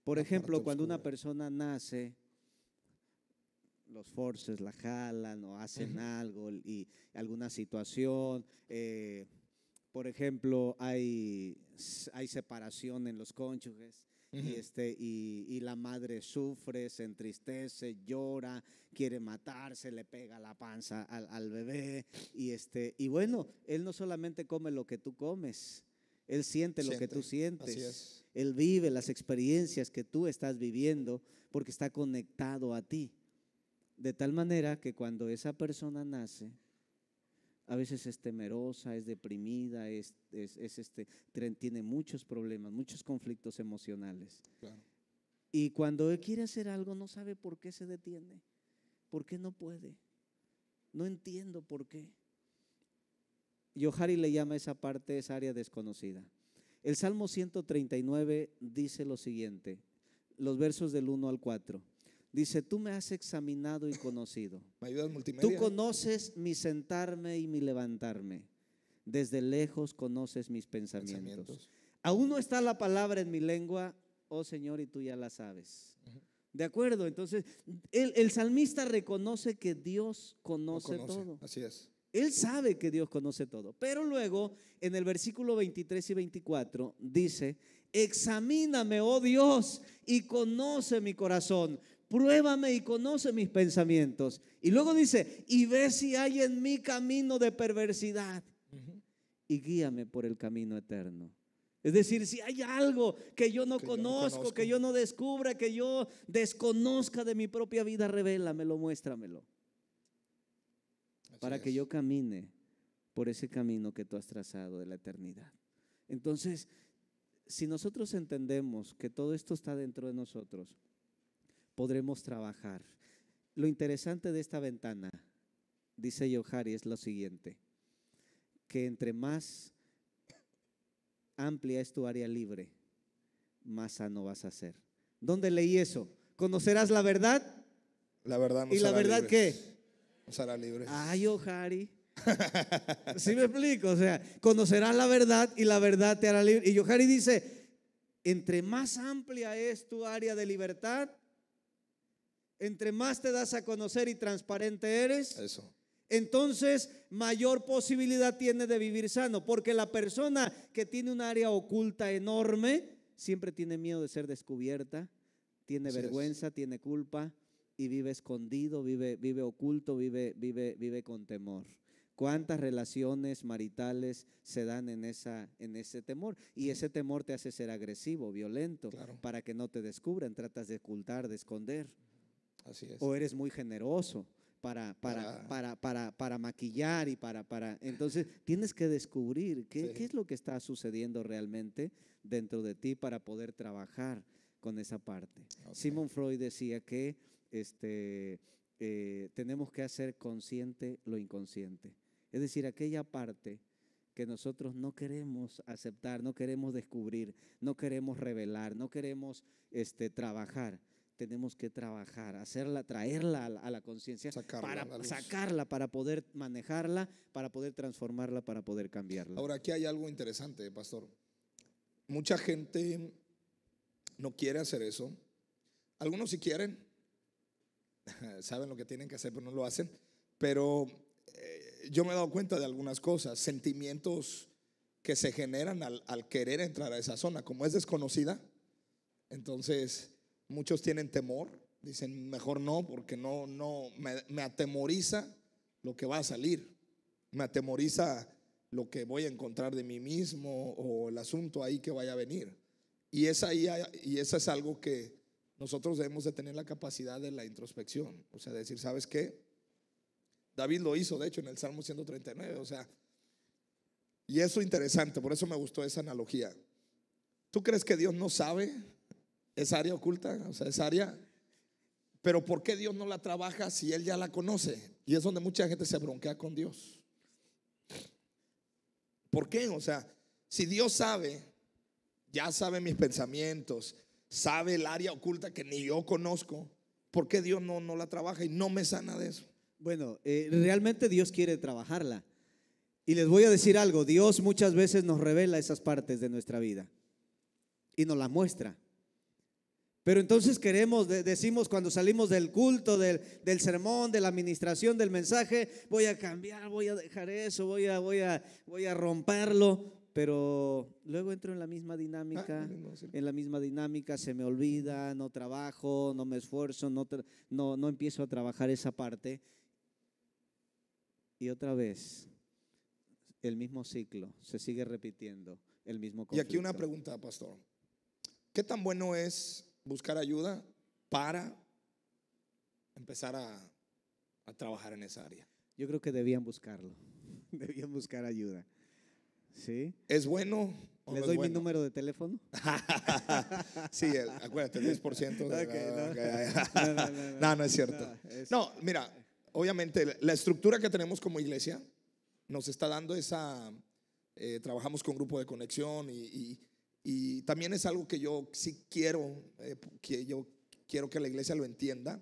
Por ejemplo, cuando una persona nace, los forces la jalan o hacen algo y alguna situación. Eh, por ejemplo, hay, hay separación en los cónyuges y, este, y, la madre sufre, se entristece, llora, quiere matarse, le pega la panza al, bebé. Y, este, y bueno, él no solamente come lo que tú comes, él siente. lo que tú sientes. Él vive las experiencias que tú estás viviendo porque está conectado a ti. De tal manera que cuando esa persona nace, a veces es temerosa, es deprimida, es, es, este, tiene muchos problemas, muchos conflictos emocionales. Y cuando él quiere hacer algo, no sabe por qué se detiene, por qué no puede. No entiendo por qué. Yohari le llama esa parte, esa área desconocida. El Salmo 139 dice lo siguiente, los versos del 1 al 4. Dice, tú me has examinado y conocido. Tú conoces mi sentarme y mi levantarme. Desde lejos conoces mis pensamientos. Aún no está la palabra en mi lengua, oh Señor, y tú ya la sabes. ¿De acuerdo? Entonces, el, salmista reconoce que Dios conoce, todo. Así es. Él sabe que Dios conoce todo. Pero luego, en el versículo 23 y 24, dice, examíname, oh Dios, y conoce mi corazón pruébame y conoce mis pensamientos. Y luego dice, y ve si hay en mí camino de perversidad y guíame por el camino eterno. Es decir, si hay algo que yo no, conozco, que yo no descubra, que yo desconozca de mi propia vida, revélamelo, muéstramelo. para que yo camine por ese camino que tú has trazado de la eternidad. Entonces, si nosotros entendemos que todo esto está dentro de nosotros, podremos trabajar. Lo interesante de esta ventana, dice Yohari, es lo siguiente, que entre más amplia es tu área libre, más sano vas a ser. ¿Dónde leí eso? ¿Conocerás la verdad? La verdad nos ¿Y la verdad qué? Nos hará libre. Ay, Yohari. ¿Sí me explico? O sea, conocerás la verdad y la verdad te hará libre. Y Yohari dice, entre más amplia es tu área de libertad, entre más te das a conocer y transparente eres, entonces mayor posibilidad tiene de vivir sano, porque la persona que tiene un área oculta enorme siempre tiene miedo de ser descubierta, tiene vergüenza, tiene culpa y vive escondido, vive, vive oculto, vive, vive, vive con temor. ¿Cuántas relaciones maritales se dan en, esa, en ese temor? Y ese temor te hace ser agresivo, violento, para que no te descubran, tratas de ocultar, de esconder. O eres muy generoso ah. para, para, maquillar y para, para... Entonces, tienes que descubrir qué, es lo que está sucediendo realmente dentro de ti para poder trabajar con esa parte. Simon Freud decía que este, eh, tenemos que hacer consciente lo inconsciente. Es decir, aquella parte que nosotros no queremos aceptar, no queremos descubrir, no queremos revelar, no queremos este, trabajar tenemos que trabajar, hacerla, traerla a la, conciencia, para sacarla, para poder manejarla, para poder transformarla, para poder cambiarla. Ahora, aquí hay algo interesante, pastor. Mucha gente no quiere hacer eso. Algunos sí quieren, saben lo que tienen que hacer, pero no lo hacen. Pero eh, yo me he dado cuenta de algunas cosas, sentimientos que se generan al querer entrar a esa zona, como es desconocida. Entonces, Muchos tienen temor, dicen, mejor no, porque no, no, me, atemoriza lo que va a salir, me atemoriza lo que voy a encontrar de mí mismo o el asunto ahí que vaya a venir. Y eso y es algo que nosotros debemos de tener la capacidad de la introspección, o sea, decir, ¿sabes qué? David lo hizo, de hecho, en el Salmo 139, o sea, y eso interesante, por eso me gustó esa analogía. ¿Tú crees que Dios no sabe es área oculta, o sea, es área. Pero ¿por qué Dios no la trabaja si Él ya la conoce? Y es donde mucha gente se bronquea con Dios. ¿Por qué? O sea, si Dios sabe, ya sabe mis pensamientos, sabe el área oculta que ni yo conozco, ¿por qué Dios no, no la trabaja y no me sana de eso? Bueno, eh, realmente Dios quiere trabajarla. Y les voy a decir algo, Dios muchas veces nos revela esas partes de nuestra vida y nos las muestra. Pero entonces queremos, decimos cuando salimos del culto, del, sermón, de la administración, del mensaje, voy a cambiar, voy a dejar eso, voy a, voy a, voy a romperlo. Pero luego entro en la misma dinámica, ah, en la misma dinámica, se me olvida, no trabajo, no me esfuerzo, no, no, no empiezo a trabajar esa parte. Y otra vez, el mismo ciclo, se sigue repitiendo el mismo conflicto. Y aquí una pregunta, pastor. ¿Qué tan bueno es buscar ayuda para empezar a, trabajar en esa área. Yo creo que debían buscarlo, debían buscar ayuda. ¿Sí? ¿Es bueno? O ¿Les doy mi número de teléfono? sí, acuérdate, el 10%. no. no, es cierto. No, mira, obviamente la estructura que tenemos como iglesia nos está dando esa... Eh, trabajamos con grupo de conexión y y también es algo que yo sí quiero, eh, que yo quiero que la iglesia lo entienda,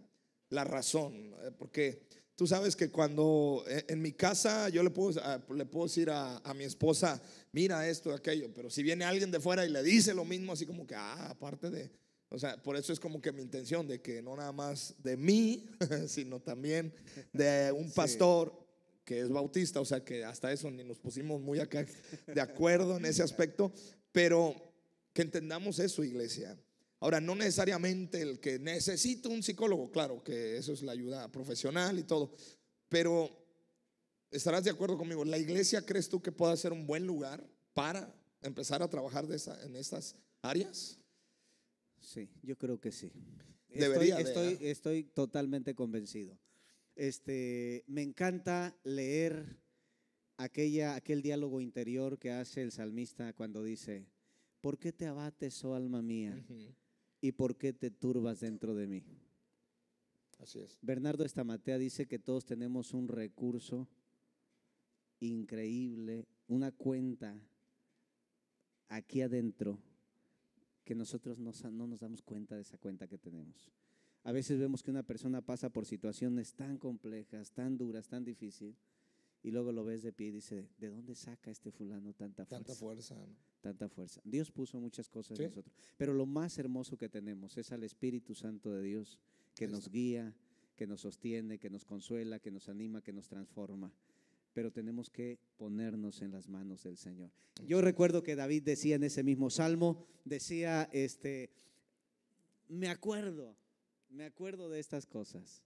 la razón, eh, porque tú sabes que cuando eh, en mi casa yo le puedo, ah, le puedo decir a, a mi esposa, mira esto, aquello, pero si viene alguien de fuera y le dice lo mismo, así como que, ah, aparte de, o sea, por eso es como que mi intención de que no nada más de mí, sino también de un pastor que es bautista, o sea, que hasta eso ni nos pusimos muy acá de acuerdo en ese aspecto, pero que entendamos eso, iglesia. Ahora, no necesariamente el que necesita un psicólogo, claro que eso es la ayuda profesional y todo, pero estarás de acuerdo conmigo, ¿la iglesia crees tú que pueda ser un buen lugar para empezar a trabajar en estas áreas? Sí, yo creo que sí. Debería estoy, estoy, ¿eh? estoy totalmente convencido. Este, me encanta leer aquella, aquel diálogo interior que hace el salmista cuando dice, ¿por qué te abates, oh alma mía? ¿Y por qué te turbas dentro de mí? Así es. Bernardo Estamatea dice que todos tenemos un recurso increíble, una cuenta aquí adentro que nosotros no, nos damos cuenta de esa cuenta que tenemos. A veces vemos que una persona pasa por situaciones tan complejas, tan duras, tan difíciles, y luego lo ves de pie y dice, ¿de dónde saca este fulano tanta fuerza? Tanta fuerza. Tanta fuerza. Dios puso muchas cosas en nosotros. Pero lo más hermoso que tenemos es al Espíritu Santo de Dios que nos guía, que nos sostiene, que nos consuela, que nos anima, que nos transforma. Pero tenemos que ponernos en las manos del Señor. Yo recuerdo que David decía en ese mismo salmo, decía, este, me acuerdo, me acuerdo de estas cosas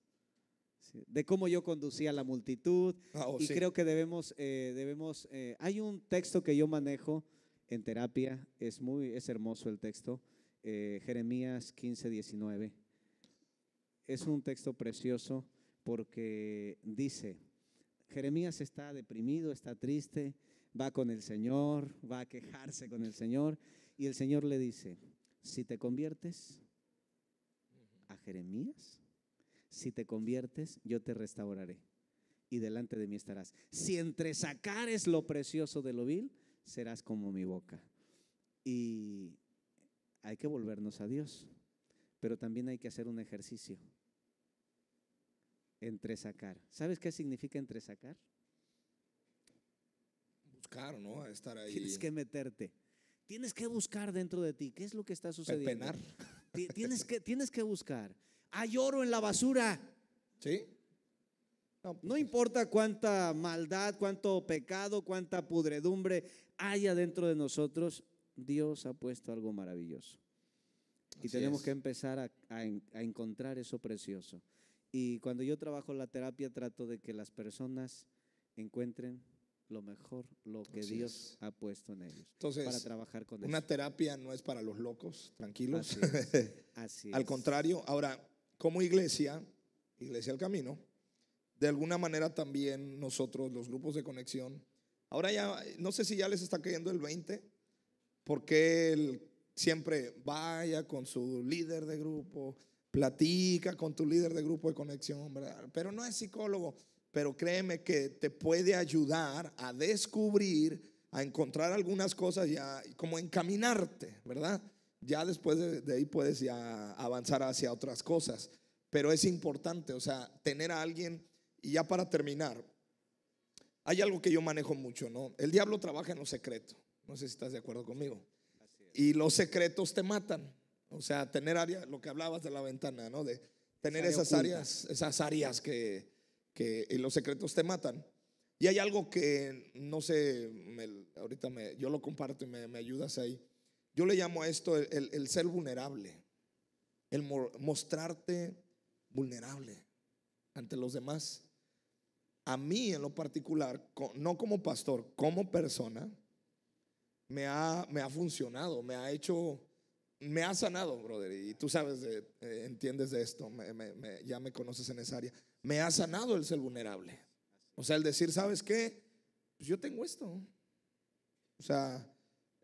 de cómo yo conducía a la multitud. Ah, oh, y creo que debemos, eh, debemos eh, hay un texto que yo manejo en terapia, es, muy, es hermoso el texto, eh, Jeremías 15, 19. Es un texto precioso porque dice, Jeremías está deprimido, está triste, va con el Señor, va a quejarse con el Señor, y el Señor le dice, si te conviertes a Jeremías, si te conviertes, yo te restauraré y delante de mí estarás. Si entresacares lo precioso de lo vil, serás como mi boca. Y hay que volvernos a Dios, pero también hay que hacer un ejercicio. Entresacar. ¿Sabes qué significa entresacar? Buscar, ¿no? Estar ahí. Tienes que meterte. Tienes que buscar dentro de ti. ¿Qué es lo que está sucediendo? Penar. Tienes que, tienes que buscar hay oro en la basura. ¿Sí? No, importa cuánta maldad, cuánto pecado, cuánta pudredumbre haya dentro de nosotros, Dios ha puesto algo maravilloso. Y tenemos que empezar a, encontrar eso precioso. Y cuando yo trabajo la terapia, trato de que las personas encuentren lo mejor, lo que Dios ha puesto en ellos. Entonces, para trabajar con Una terapia no es para los locos, tranquilos. Así es. Al contrario, ahora, como iglesia, Iglesia al Camino, de alguna manera también nosotros, los grupos de conexión, ahora ya, no sé si ya les está cayendo el 20, porque él siempre vaya con su líder de grupo, platica con tu líder de grupo de conexión, pero no es psicólogo, pero créeme que te puede ayudar a descubrir, a encontrar algunas cosas y a, como encaminarte, ¿verdad? Ya después de, ahí puedes ya avanzar hacia otras cosas. Pero es importante, o sea, tener a alguien. Y ya para terminar, hay algo que yo manejo mucho, ¿no? El diablo trabaja en los secretos No sé si estás de acuerdo conmigo. Y los secretos te matan. O sea, tener áreas lo que hablabas de la ventana, ¿no? De tener esas áreas, esas áreas que, que los secretos te matan. Y hay algo que, no sé, me, ahorita me, yo lo comparto y me, me ayudas ahí yo le llamo a esto el, ser vulnerable, el mostrarte vulnerable ante los demás. A mí en lo particular, no como pastor, como persona, me ha, me ha funcionado, me ha hecho, me ha sanado, brother. Y tú sabes, eh, entiendes de esto, ya me conoces en esa área. Me ha sanado el ser vulnerable. O sea, el decir, ¿sabes qué? Pues yo tengo esto. O sea,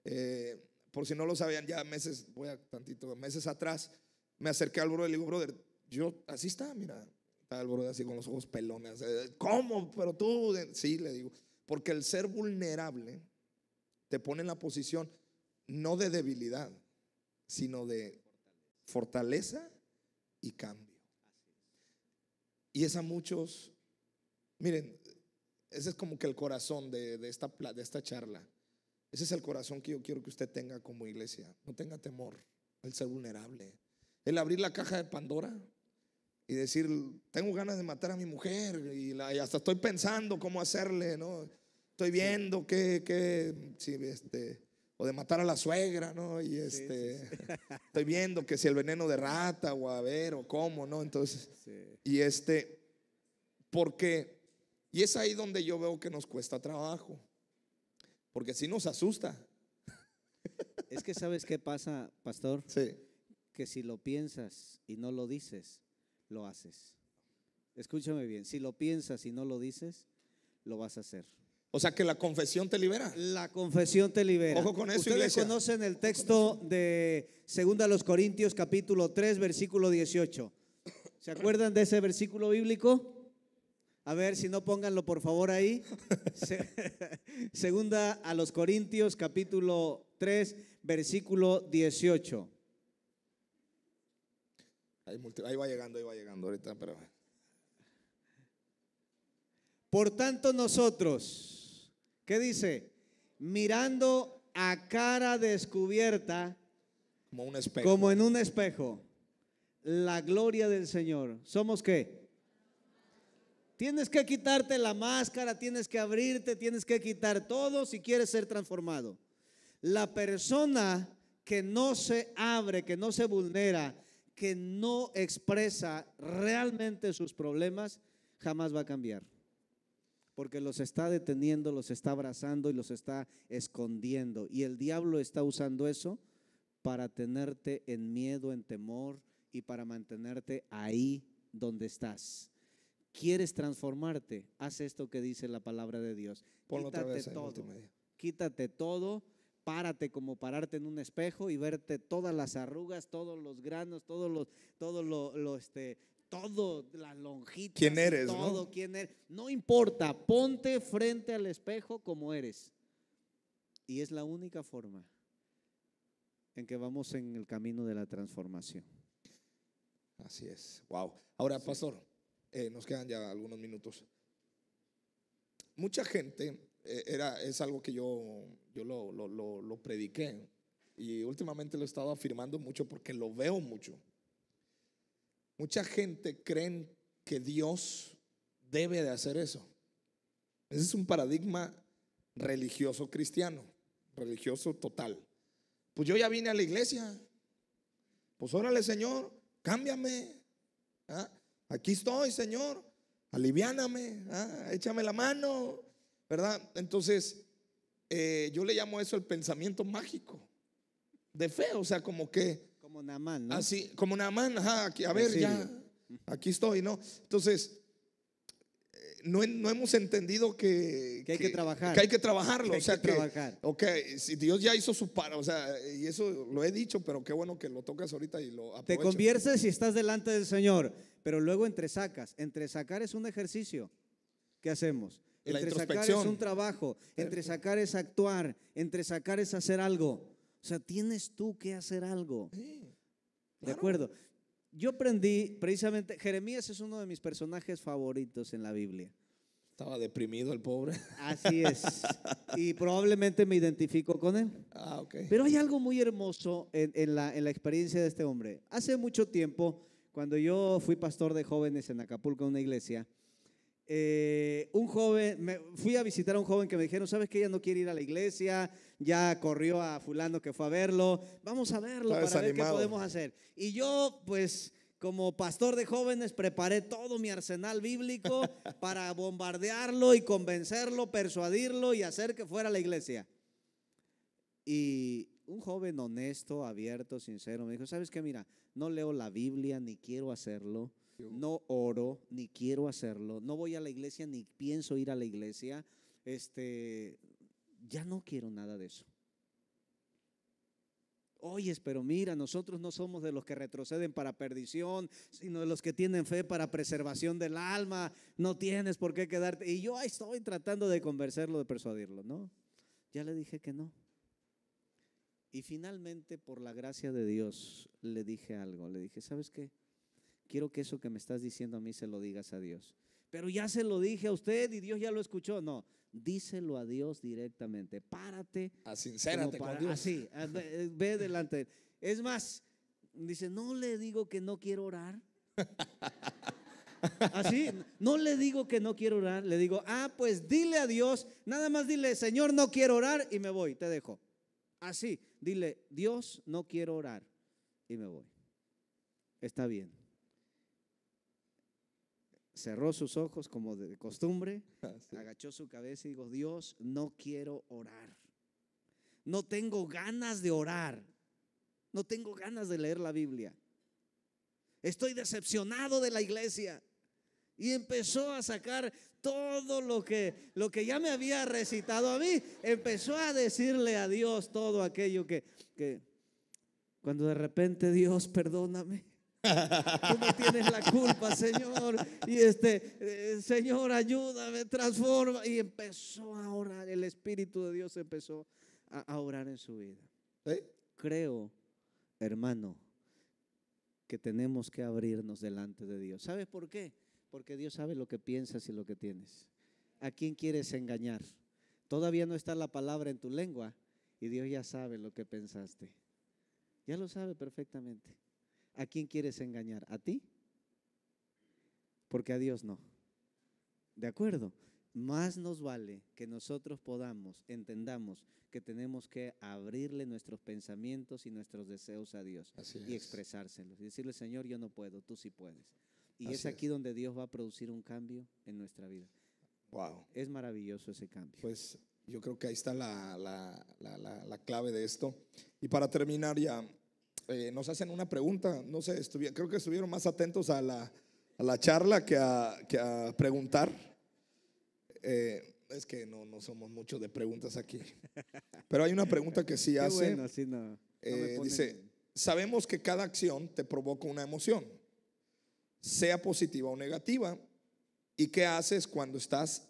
eh, por si no lo sabían, ya meses, voy a tantito, meses atrás, me acerqué al brother y le digo, brother, yo, así está, mira, está el brother así con los ojos pelones. ¿Cómo? Pero tú, sí, le digo, porque el ser vulnerable te pone en la posición no de debilidad, sino de fortaleza y cambio. Y es a muchos, miren, ese es como que el corazón de esta, de esta charla. Ese es el corazón que yo quiero que usted tenga como iglesia. No tenga temor el ser vulnerable. El abrir la caja de Pandora y decir, tengo ganas de matar a mi mujer y, la, hasta estoy pensando cómo hacerle, ¿no? Estoy viendo que, si este, o de matar a la suegra, ¿no? Y este, estoy viendo que si el veneno de rata o a ver o cómo, ¿no? Entonces, y este, porque, y es ahí donde yo veo que nos cuesta trabajo. Porque si nos asusta. Es que sabes qué pasa, pastor. Sí. Que si lo piensas y no lo dices, lo haces. Escúchame bien, si lo piensas y no lo dices, lo vas a hacer. O sea que la confesión te libera. La confesión te libera. Ojo con eso, Ustedes conocen el texto de 2 los Corintios capítulo 3 versículo 18. ¿Se acuerdan de ese versículo bíblico? A ver si no pónganlo por favor ahí. Segunda a los Corintios capítulo 3 versículo 18. Ahí, va llegando, ahí va llegando ahorita, Por tanto nosotros, ¿qué dice? Mirando a cara descubierta, como, como en un espejo, la gloria del Señor. ¿Somos qué? Tienes que quitarte la máscara, tienes que abrirte, tienes que quitar todo si quieres ser transformado. La persona que no se abre, que no se vulnera, que no expresa realmente sus problemas, jamás va a cambiar. Porque los está deteniendo, los está abrazando y los está escondiendo. Y el diablo está usando eso para tenerte en miedo, en temor y para mantenerte ahí donde estás ¿Quieres transformarte? Haz esto que dice la palabra de Dios. Ponlo quítate todo. Quítate todo, párate como pararte en un espejo y verte todas las arrugas, todos los granos, todos los, todo lo, este, todo, las lonjitas. ¿Quién eres? Todo, ¿no? quién eres. No importa, ponte frente al espejo como eres. Y es la única forma en que vamos en el camino de la transformación. Así es. Wow. Ahora, pastor. Eh, nos quedan ya algunos minutos. Mucha gente, eh, era, es algo que yo, yo lo, prediqué y últimamente lo he estado afirmando mucho porque lo veo mucho. Mucha gente creen que Dios debe de hacer eso. Ese es un paradigma religioso cristiano, religioso total. Pues yo ya vine a la iglesia. Pues órale, Señor, cámbiame. ¿ah? Aquí estoy, Señor. Aliviáname, ah, échame la mano, ¿verdad? Entonces, eh, yo le llamo eso el pensamiento mágico de fe, o sea, como que. Como una mano Así, como una ajá, a ver, ya, aquí estoy, ¿no? Entonces, no, hemos entendido que, hay que, trabajar. Que hay que trabajarlo. o sea, que Ok, si Dios ya hizo su para, o sea, y eso lo he dicho, pero qué bueno que lo tocas ahorita y lo aprovechas. Te conviertes y estás delante del Señor, pero luego entre entre sacar es un ejercicio. ¿Qué hacemos? Entre entresacar es un trabajo, entre sacar es actuar, entre sacar es hacer algo. O sea, tienes tú que hacer algo. ¿De acuerdo? yo aprendí precisamente, Jeremías es uno de mis personajes favoritos en la Biblia. Estaba deprimido el pobre. Así es. Y probablemente me identifico con él. Ah, okay. Pero hay algo muy hermoso en, la, en la experiencia de este hombre. Hace mucho tiempo, cuando yo fui pastor de jóvenes en Acapulco, en una iglesia, eh, un joven, me, fui a visitar a un joven que me dijeron, ¿sabes que ella no quiere ir a la iglesia? ya corrió a fulano que fue a verlo, vamos a verlo para ver qué podemos hacer. Y yo, pues, como pastor de jóvenes preparé todo mi arsenal bíblico para bombardearlo y convencerlo, persuadirlo y hacer que fuera a la iglesia. Y un joven honesto, abierto, sincero me dijo, ¿sabes qué? Mira, no leo la Biblia ni quiero hacerlo, no oro ni quiero hacerlo, no voy a la iglesia ni pienso ir a la iglesia. Este, ya no quiero nada de eso. Oyes, pero mira, nosotros no somos de los que retroceden para perdición, sino de los que tienen fe para preservación del alma. No tienes por qué quedarte. Y yo ahí estoy tratando de convencerlo, de persuadirlo, ¿no? Ya le dije que no. Y finalmente, por la gracia de Dios, le dije algo. Le dije, ¿sabes qué? Quiero que eso que me estás diciendo a mí se lo digas a Dios pero ya se lo dije a usted y Dios ya lo escuchó. No, díselo a Dios directamente. Párate. Ah, a Así, ah, ve, eh, ve delante. Es más, dice, no le digo que no quiero orar. Así, no le digo que no quiero orar, le digo, ah, pues dile a Dios, nada más dile, Señor, no quiero orar y me voy, te dejo. Así, dile, Dios, no quiero orar y me voy. Está bien cerró sus ojos como de costumbre, ah, agachó su cabeza y dijo, Dios, no quiero orar. No tengo ganas de orar. No tengo ganas de leer la Biblia. Estoy decepcionado de la iglesia. Y empezó a sacar todo lo que, lo que ya me había recitado a mí. Empezó a decirle a Dios todo aquello que cuando de repente Dios, perdóname. Tú no tienes la culpa, Señor. Y este, eh, Señor, ayúdame, transforma. Y empezó a orar. El Espíritu de Dios empezó a, orar en su vida. Creo, hermano, que tenemos que abrirnos delante de Dios. ¿Sabes por qué? Porque Dios sabe lo que piensas y lo que tienes. ¿A quién quieres engañar? Todavía no está la palabra en tu lengua y Dios ya sabe lo que pensaste. Ya lo sabe perfectamente. ¿a quién quieres engañar? ¿A ti? Porque a Dios no. ¿De acuerdo? Más nos vale que nosotros podamos, entendamos que tenemos que abrirle nuestros pensamientos y nuestros deseos a Dios y expresárselos. Y decirle, Señor, yo no puedo, tú sí puedes. Y es aquí donde Dios va a producir un cambio en nuestra vida. Wow. Es maravilloso ese cambio. Pues yo creo que ahí está la clave de esto. Y para terminar ya, eh, nos hacen una pregunta, no sé, creo que estuvieron más atentos a la, charla que a, preguntar. Eh, es que no, somos muchos de preguntas aquí. Pero hay una pregunta que sí hacen eh, dice, sabemos que cada acción te provoca una emoción, sea positiva o negativa. ¿Y qué haces cuando estás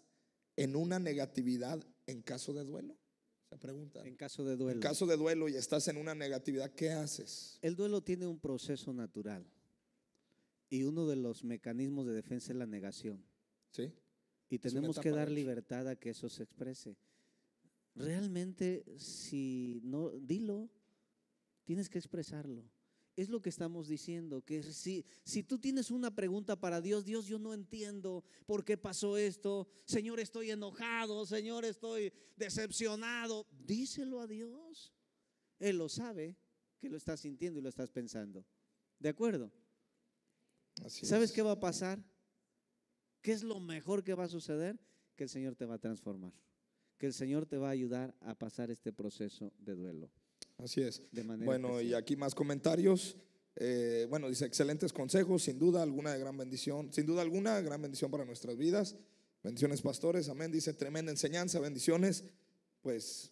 en una negatividad en caso de duelo? En caso de duelo. En caso de duelo y estás en una negatividad, ¿qué haces? El duelo tiene un proceso natural. Y uno de los mecanismos de defensa es la negación. Y tenemos que dar libertad a que eso se exprese. Realmente, si no, dilo, tienes que expresarlo. Es lo que estamos diciendo, que si, si tú tienes una pregunta para Dios, Dios, yo no entiendo por qué pasó esto, Señor, estoy enojado, Señor, estoy decepcionado, díselo a Dios. Él lo sabe que lo estás sintiendo y lo estás pensando. ¿De acuerdo? ¿Sabes qué va a pasar? ¿Qué es lo mejor que va a suceder? Que el Señor te va a transformar, que el Señor te va a ayudar a pasar este proceso de duelo. Así es. bueno, y aquí más comentarios. Eh, bueno, dice, excelentes consejos, sin duda alguna de gran bendición, sin duda alguna, gran bendición para nuestras vidas. Bendiciones, pastores, amén. Dice, tremenda enseñanza, bendiciones. Pues,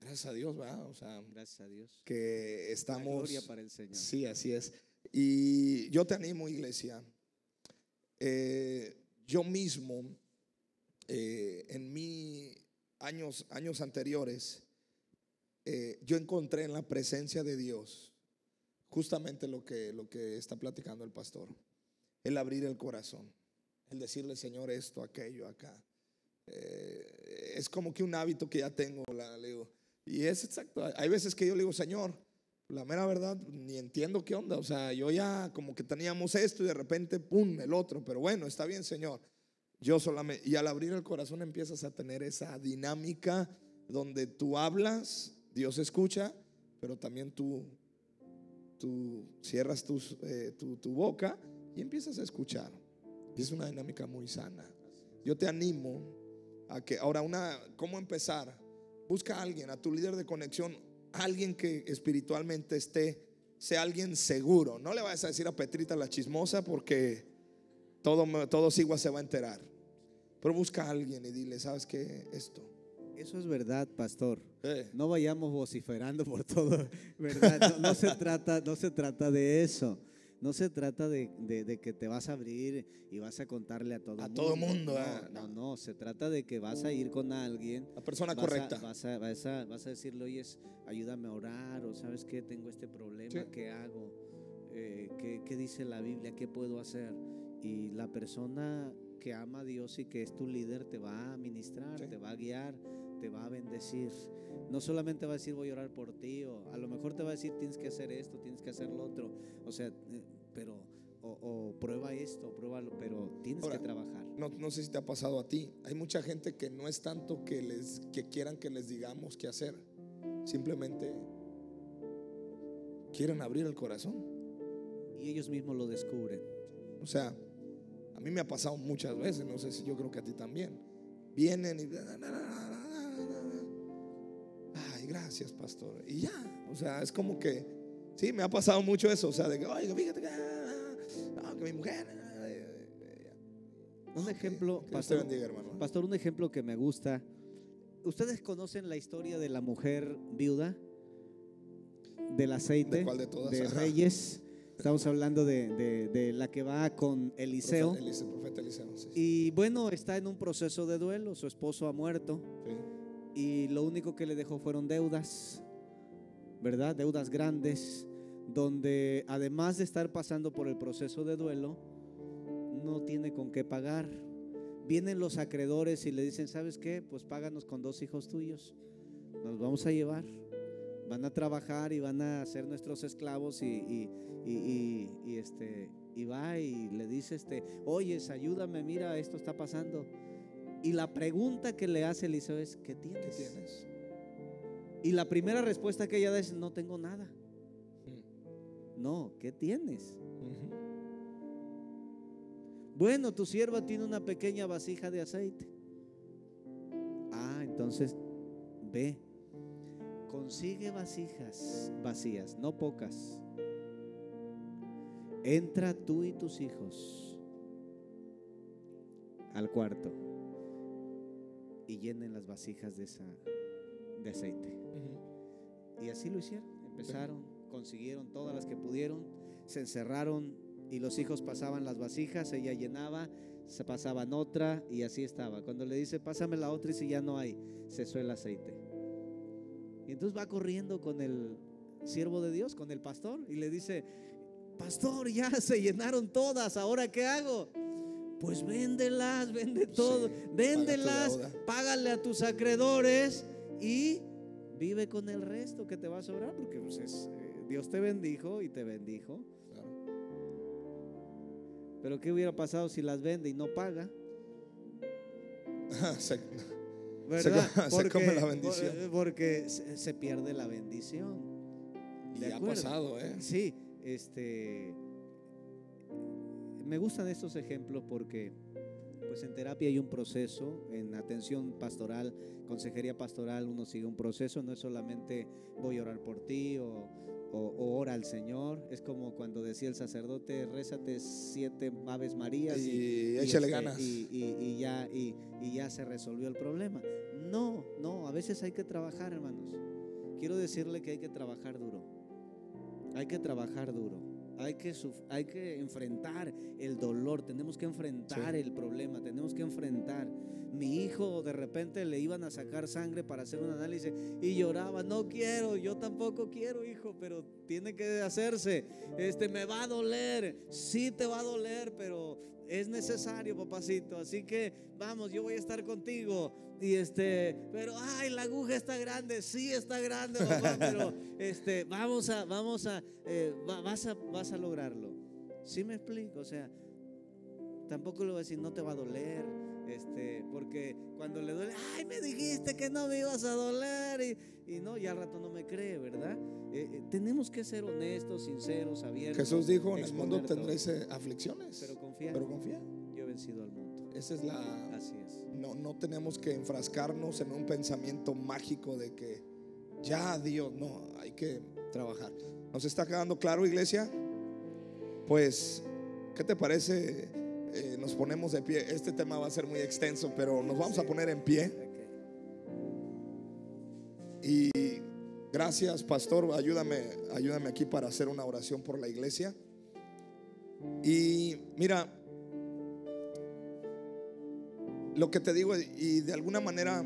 gracias a Dios, ¿verdad? gracias a Dios. Que estamos... gloria para el Señor. Sí, así es. Y yo te animo, iglesia. Eh, yo mismo, eh, en mis años, años anteriores, eh, yo encontré en la presencia de Dios justamente lo que, lo que está platicando el pastor. El abrir el corazón, el decirle, Señor, esto, aquello, acá. Eh, es como que un hábito que ya tengo, la, Y es exacto. Hay veces que yo le digo, Señor, la mera verdad, ni entiendo qué onda. O sea, yo ya como que teníamos esto y de repente, ¡pum!, el otro. Pero bueno, está bien, Señor. Yo solamente, y al abrir el corazón empiezas a tener esa dinámica donde tú hablas Dios escucha, pero también tú, tú cierras eh, tu, boca y empiezas a escuchar. Es una dinámica muy sana. Yo te animo a que ahora una, ¿cómo empezar? Busca a alguien, a tu líder de conexión, alguien que espiritualmente esté, sea alguien seguro. No le vayas a decir a Petrita la chismosa porque todo, todo Sigua se va a enterar. Pero busca a alguien y dile, ¿sabes qué? Esto. Eso es verdad, pastor. No vayamos vociferando por todo, No, se, trata, no se trata de eso. No se trata de, que te vas a abrir y vas a contarle a todo el mundo. A todo el mundo. ¿eh? No, no, se trata de que vas a ir con alguien. La persona correcta. vas, a, vas, decirle, oye, ayúdame a orar o sabes que tengo este problema, ¿qué hago? Eh, ¿qué, dice la Biblia? ¿Qué puedo hacer? Y la persona que ama a Dios y que es tu líder te va a ministrar, te va a guiar, va a bendecir. No solamente va a decir voy a orar por ti, o a lo mejor te va a decir tienes que hacer esto, tienes que hacer lo otro. O sea, eh, pero, o, prueba esto, pruébalo, pero tienes que trabajar. No, no sé si te ha pasado a ti. Hay mucha gente que no es tanto que, les, que quieran que les digamos qué hacer. Simplemente quieren abrir el corazón. Y ellos mismos lo descubren. O sea, a mí me ha pasado muchas veces, no sé si yo creo que a ti también. Vienen y... Ay, gracias, pastor. Y ya, o sea, es como que, sí, me ha pasado mucho eso, o sea, de que, ay, fíjate ah, ah, ah, que, mi mujer. Eh, eh, un ejemplo, pastor, un ejemplo que me gusta. ¿Ustedes conocen la historia de la mujer viuda? Del aceite. ¿De, Reyes. Estamos hablando de, la que va con Eliseo. Profeta, profeta Eliseo Y bueno, está en un proceso de duelo. Su esposo ha muerto y lo único que le dejó fueron deudas, ¿verdad? Deudas grandes, donde además de estar pasando por el proceso de duelo, no tiene con qué pagar. Vienen los acreedores y le dicen, ¿sabes qué? Pues páganos con dos hijos tuyos, nos vamos a llevar van a trabajar y van a ser nuestros esclavos y, este y va y le dice este oyes ayúdame mira esto está pasando y la pregunta que le hace Eliseo es, ¿qué tienes? Y la primera respuesta que ella da es, no tengo nada. Mm. No, ¿qué tienes? Bueno, tu sierva tiene una pequeña vasija de aceite. Ah, entonces, ve, consigue vasijas vacías, no pocas. Entra tú y tus hijos al cuarto y llenen las vasijas de, esa, de aceite. Y así lo hicieron. Empezaron, consiguieron todas las que pudieron, se encerraron y los hijos pasaban las vasijas, ella llenaba, se pasaban otra y así estaba. Cuando le dice, pásame la otra y si ya no hay, se el aceite. Y entonces va corriendo con el siervo de Dios, con el pastor, y le dice, pastor, ya se llenaron todas, ahora qué hago. Pues véndelas, vende todo, véndelas, págale a tus acreedores y vive con el resto que te va a sobrar, porque pues eh, Dios te bendijo y te bendijo. Pero ¿qué hubiera pasado si las vende y no paga? porque, come la bendición. Eh, porque se, se pierde la bendición. Y ha pasado, ¿eh? Sí, este me gustan estos ejemplos porque pues en terapia hay un proceso, en atención pastoral, consejería pastoral, uno sigue un proceso, no es solamente voy a orar por ti o, ora al Señor, es como cuando decía el sacerdote, rézate siete aves marías y, échale este, ganas. Y ya, y ya se resolvió el problema. No, no, a veces hay que trabajar, hermanos. Quiero decirle que hay que trabajar duro. Hay que trabajar duro. Hay que, hay que enfrentar el dolor, tenemos que enfrentar el problema, tenemos que enfrentar. Mi hijo de repente le iban a sacar sangre para hacer un análisis y lloraba, no quiero, yo tampoco quiero, hijo, pero tiene que hacerse. Este me va a doler, sí te va a doler, pero es necesario, papacito. Así que vamos, yo voy a estar contigo. Y este, pero ay, la aguja está grande, sí está grande, papá, pero este, vamos a, vamos a, eh, vas a, vas a lograrlo. ¿Sí me explico? O sea, tampoco lo voy a decir, no te va a doler este, porque cuando le duele, ay, me dijiste que no me ibas a doler. Y, no, ya al rato no me cree, ¿verdad? Eh, eh, tenemos que ser honestos, sinceros, abiertos. Jesús dijo, en el mundo tendréis eh, aflicciones. Pero confía. Pero confía. Yo he vencido al mundo. Esa es la... Así es. No, no tenemos que enfrascarnos en un pensamiento mágico de que ya Dios, no, hay que trabajar. ¿Nos está quedando claro, iglesia? Pues, ¿qué te parece? Eh, nos ponemos de pie. Este tema va a ser muy extenso, pero nos vamos a poner en pie. Y gracias, pastor, ayúdame, ayúdame aquí para hacer una oración por la iglesia. Y mira, lo que te digo, y de alguna manera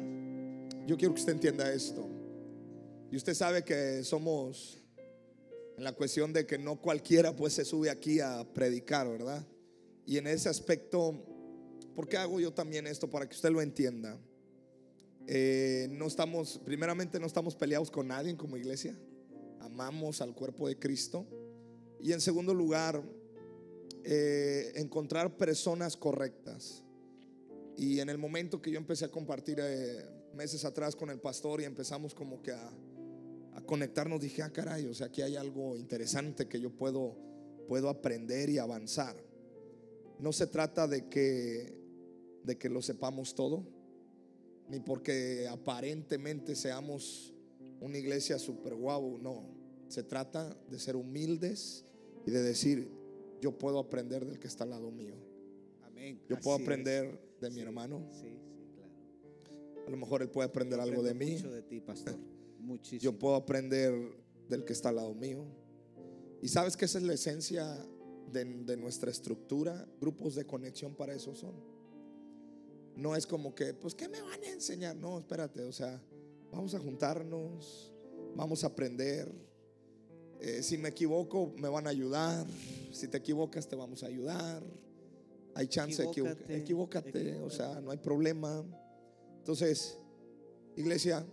yo quiero que usted entienda esto. Y usted sabe que somos en la cuestión de que no cualquiera pues se sube aquí a predicar, ¿verdad? Y en ese aspecto, ¿por qué hago yo también esto? Para que usted lo entienda. Eh, no estamos, primeramente no estamos peleados con nadie como iglesia. Amamos al cuerpo de Cristo. Y en segundo lugar, eh, encontrar personas correctas. Y en el momento que yo empecé a compartir eh, meses atrás con el pastor y empezamos como que a, conectarnos, dije, ah, caray, o sea, aquí hay algo interesante que yo puedo, puedo aprender y avanzar. No se trata de que, de que lo sepamos todo, ni porque aparentemente seamos una iglesia super guau, no. Se trata de ser humildes y de decir, yo puedo aprender del que está al lado mío. Amén. Yo puedo aprender de mi hermano. Sí, claro. A lo mejor él puede aprender algo de mí. Mucho de ti, pastor. Muchísimo. Yo puedo aprender del que está al lado mío. Y sabes que esa es la esencia de, nuestra estructura, grupos de conexión para eso son. No es como que, pues, ¿qué me van a enseñar? No, espérate, o sea, vamos a juntarnos, vamos a aprender. Eh, si me equivoco, me van a ayudar. Si te equivocas, te vamos a ayudar. Hay chance equivócate, de equivocarte, equivócate, o sea, no hay problema. Entonces, iglesia,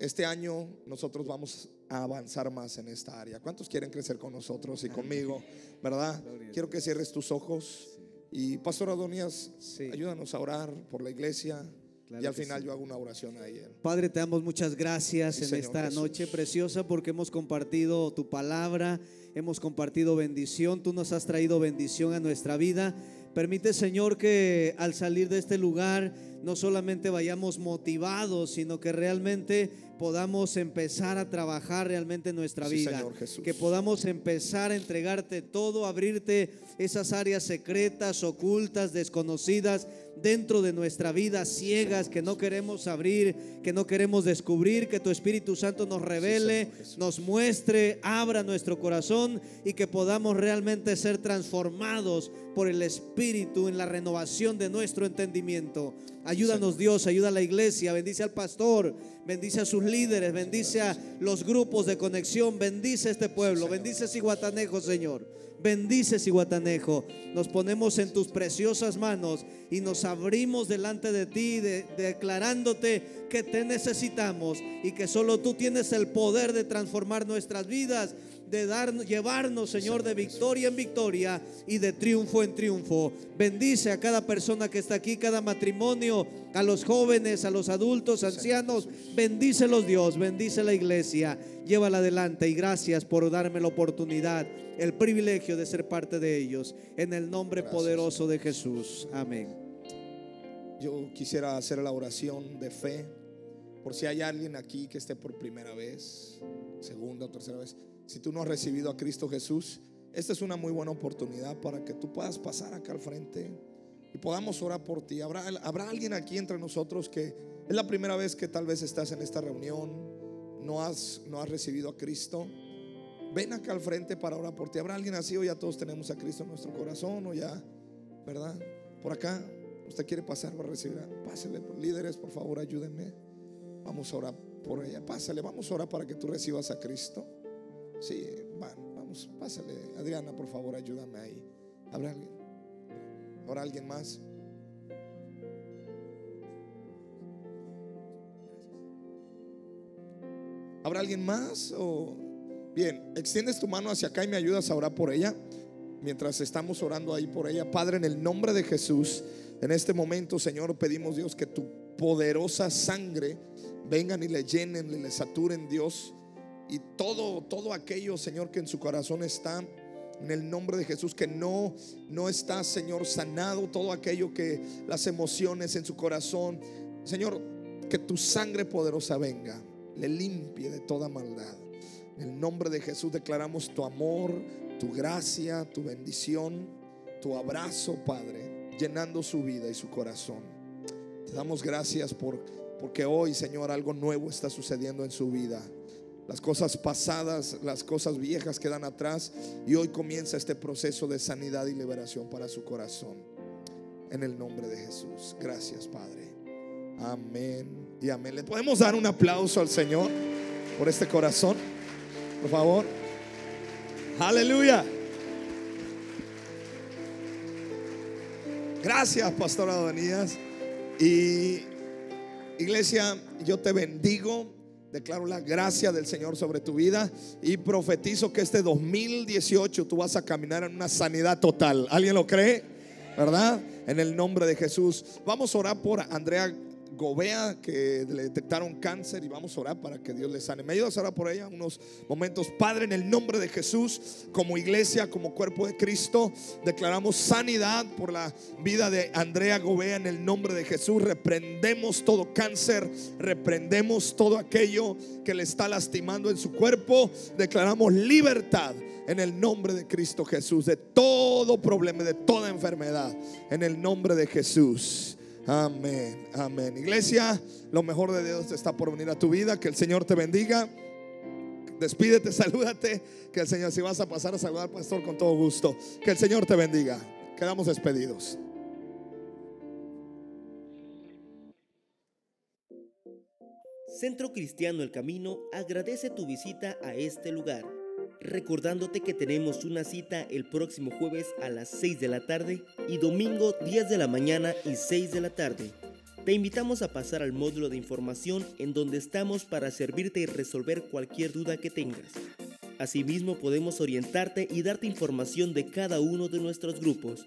este año nosotros vamos a avanzar más en esta área. ¿Cuántos quieren crecer con nosotros y conmigo? ¿Verdad? Quiero que cierres tus ojos. Y Pastor Adonías, ayúdanos a orar por la iglesia. y al final yo hago una oración a Padre, te damos muchas gracias en esta noche preciosa porque hemos compartido tu palabra, hemos compartido bendición, tú nos has traído bendición a nuestra vida. Permite, Señor, que al salir de este lugar no solamente vayamos motivados, sino que realmente podamos empezar a trabajar realmente en nuestra vida. Que podamos empezar a entregarte todo, abrirte esas áreas secretas, ocultas, desconocidas dentro de nuestra vida ciegas que no queremos abrir, que no queremos descubrir, que tu Espíritu Santo nos revele, nos muestre, abra nuestro corazón y que podamos realmente ser transformados por el Espíritu en la renovación de nuestro entendimiento. Ayúdanos Dios, ayuda a la iglesia, bendice al pastor, bendice a sus líderes, bendice a los grupos de conexión, bendice a este pueblo, bendice a Ciguatanejo, Señor. Bendices Iguatanejo Nos ponemos en tus preciosas manos y nos abrimos delante de ti declarándote que te necesitamos y que solo tú tienes el poder de transformar nuestras vidas de llevarnos, Señor, de victoria en victoria y de triunfo en triunfo. Bendice a cada persona que está aquí, cada matrimonio, a los jóvenes, a los adultos, ancianos. Bendícelos, Dios, bendice la iglesia. Llévala adelante y gracias por darme la oportunidad, el privilegio de ser parte de ellos. En el nombre poderoso de Jesús. Amén. Yo quisiera hacer la oración de fe por si hay alguien aquí que esté por primera vez, segunda o tercera vez. Si tú no has recibido a Cristo Jesús, esta es una muy buena oportunidad para que tú puedas pasar acá al frente y podamos orar por ti. Habrá, habrá alguien aquí entre nosotros que es la primera vez que tal vez estás en esta reunión, no has, no has recibido a Cristo. Ven acá al frente para orar por ti. ¿Habrá alguien así o ya todos tenemos a Cristo en nuestro corazón o ya, verdad? Por acá, usted quiere pasar para recibir. Pásele, líderes, por favor, ayúdenme. Vamos a orar por ella. Pásale, vamos a orar para que tú recibas a Cristo. Sí, van, vamos, pásale. Adriana, por favor, ayúdame ahí. ¿Habrá alguien? ¿Habrá alguien más? ¿Habrá alguien más? O... Bien, extiendes tu mano hacia acá y me ayudas a orar por ella. Mientras estamos orando ahí por ella, Padre, en el nombre de Jesús, en este momento, Señor, pedimos Dios que tu poderosa sangre vengan y le llenen, le saturen Dios y todo, todo aquello, Señor, que en su corazón está. En el nombre de Jesús, que no, no está, Señor, sanado todo aquello que las emociones en su corazón. Señor, que tu sangre poderosa venga, le limpie de toda maldad. En el nombre de Jesús declaramos tu amor, tu gracia, tu bendición, tu abrazo, Padre, llenando su vida y su corazón. Te damos gracias por, porque hoy, Señor, algo nuevo está sucediendo en su vida. Las cosas pasadas, las cosas viejas quedan atrás y hoy comienza este proceso de sanidad y liberación para su corazón. En el nombre de Jesús. Gracias, Padre. Amén y amén. ¿Le podemos dar un aplauso al Señor por este corazón? Por favor. Aleluya. Gracias, Pastor Adonías. Y iglesia, yo te bendigo Declaro la gracia del Señor sobre tu vida y profetizo que este 2018 tú vas a caminar en una sanidad total. ¿Alguien lo cree? ¿Verdad? En el nombre de Jesús. Vamos a orar por Andrea Gobea que le detectaron cáncer y vamos a orar para que Dios les sane. ¿Me ayudas a orar por ella unos momentos? Padre, en el nombre de Jesús, como iglesia, como cuerpo de Cristo, declaramos sanidad por la vida de Andrea Gobea en el nombre de Jesús. Reprendemos todo cáncer, reprendemos todo aquello que le está lastimando en su cuerpo. Declaramos libertad en el nombre de Cristo Jesús de todo problema, de toda enfermedad, en el nombre de Jesús. Amén, amén. Iglesia, lo mejor de Dios está por venir a tu vida. Que el Señor te bendiga. Despídete, salúdate. Que el Señor, si vas a pasar a saludar, pastor, con todo gusto. Que el Señor te bendiga. Quedamos despedidos. Centro Cristiano El Camino agradece tu visita a este lugar recordándote que tenemos una cita el próximo jueves a las 6 de la tarde y domingo 10 de la mañana y 6 de la tarde. Te invitamos a pasar al módulo de información en donde estamos para servirte y resolver cualquier duda que tengas. Asimismo podemos orientarte y darte información de cada uno de nuestros grupos.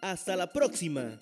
¡Hasta la próxima!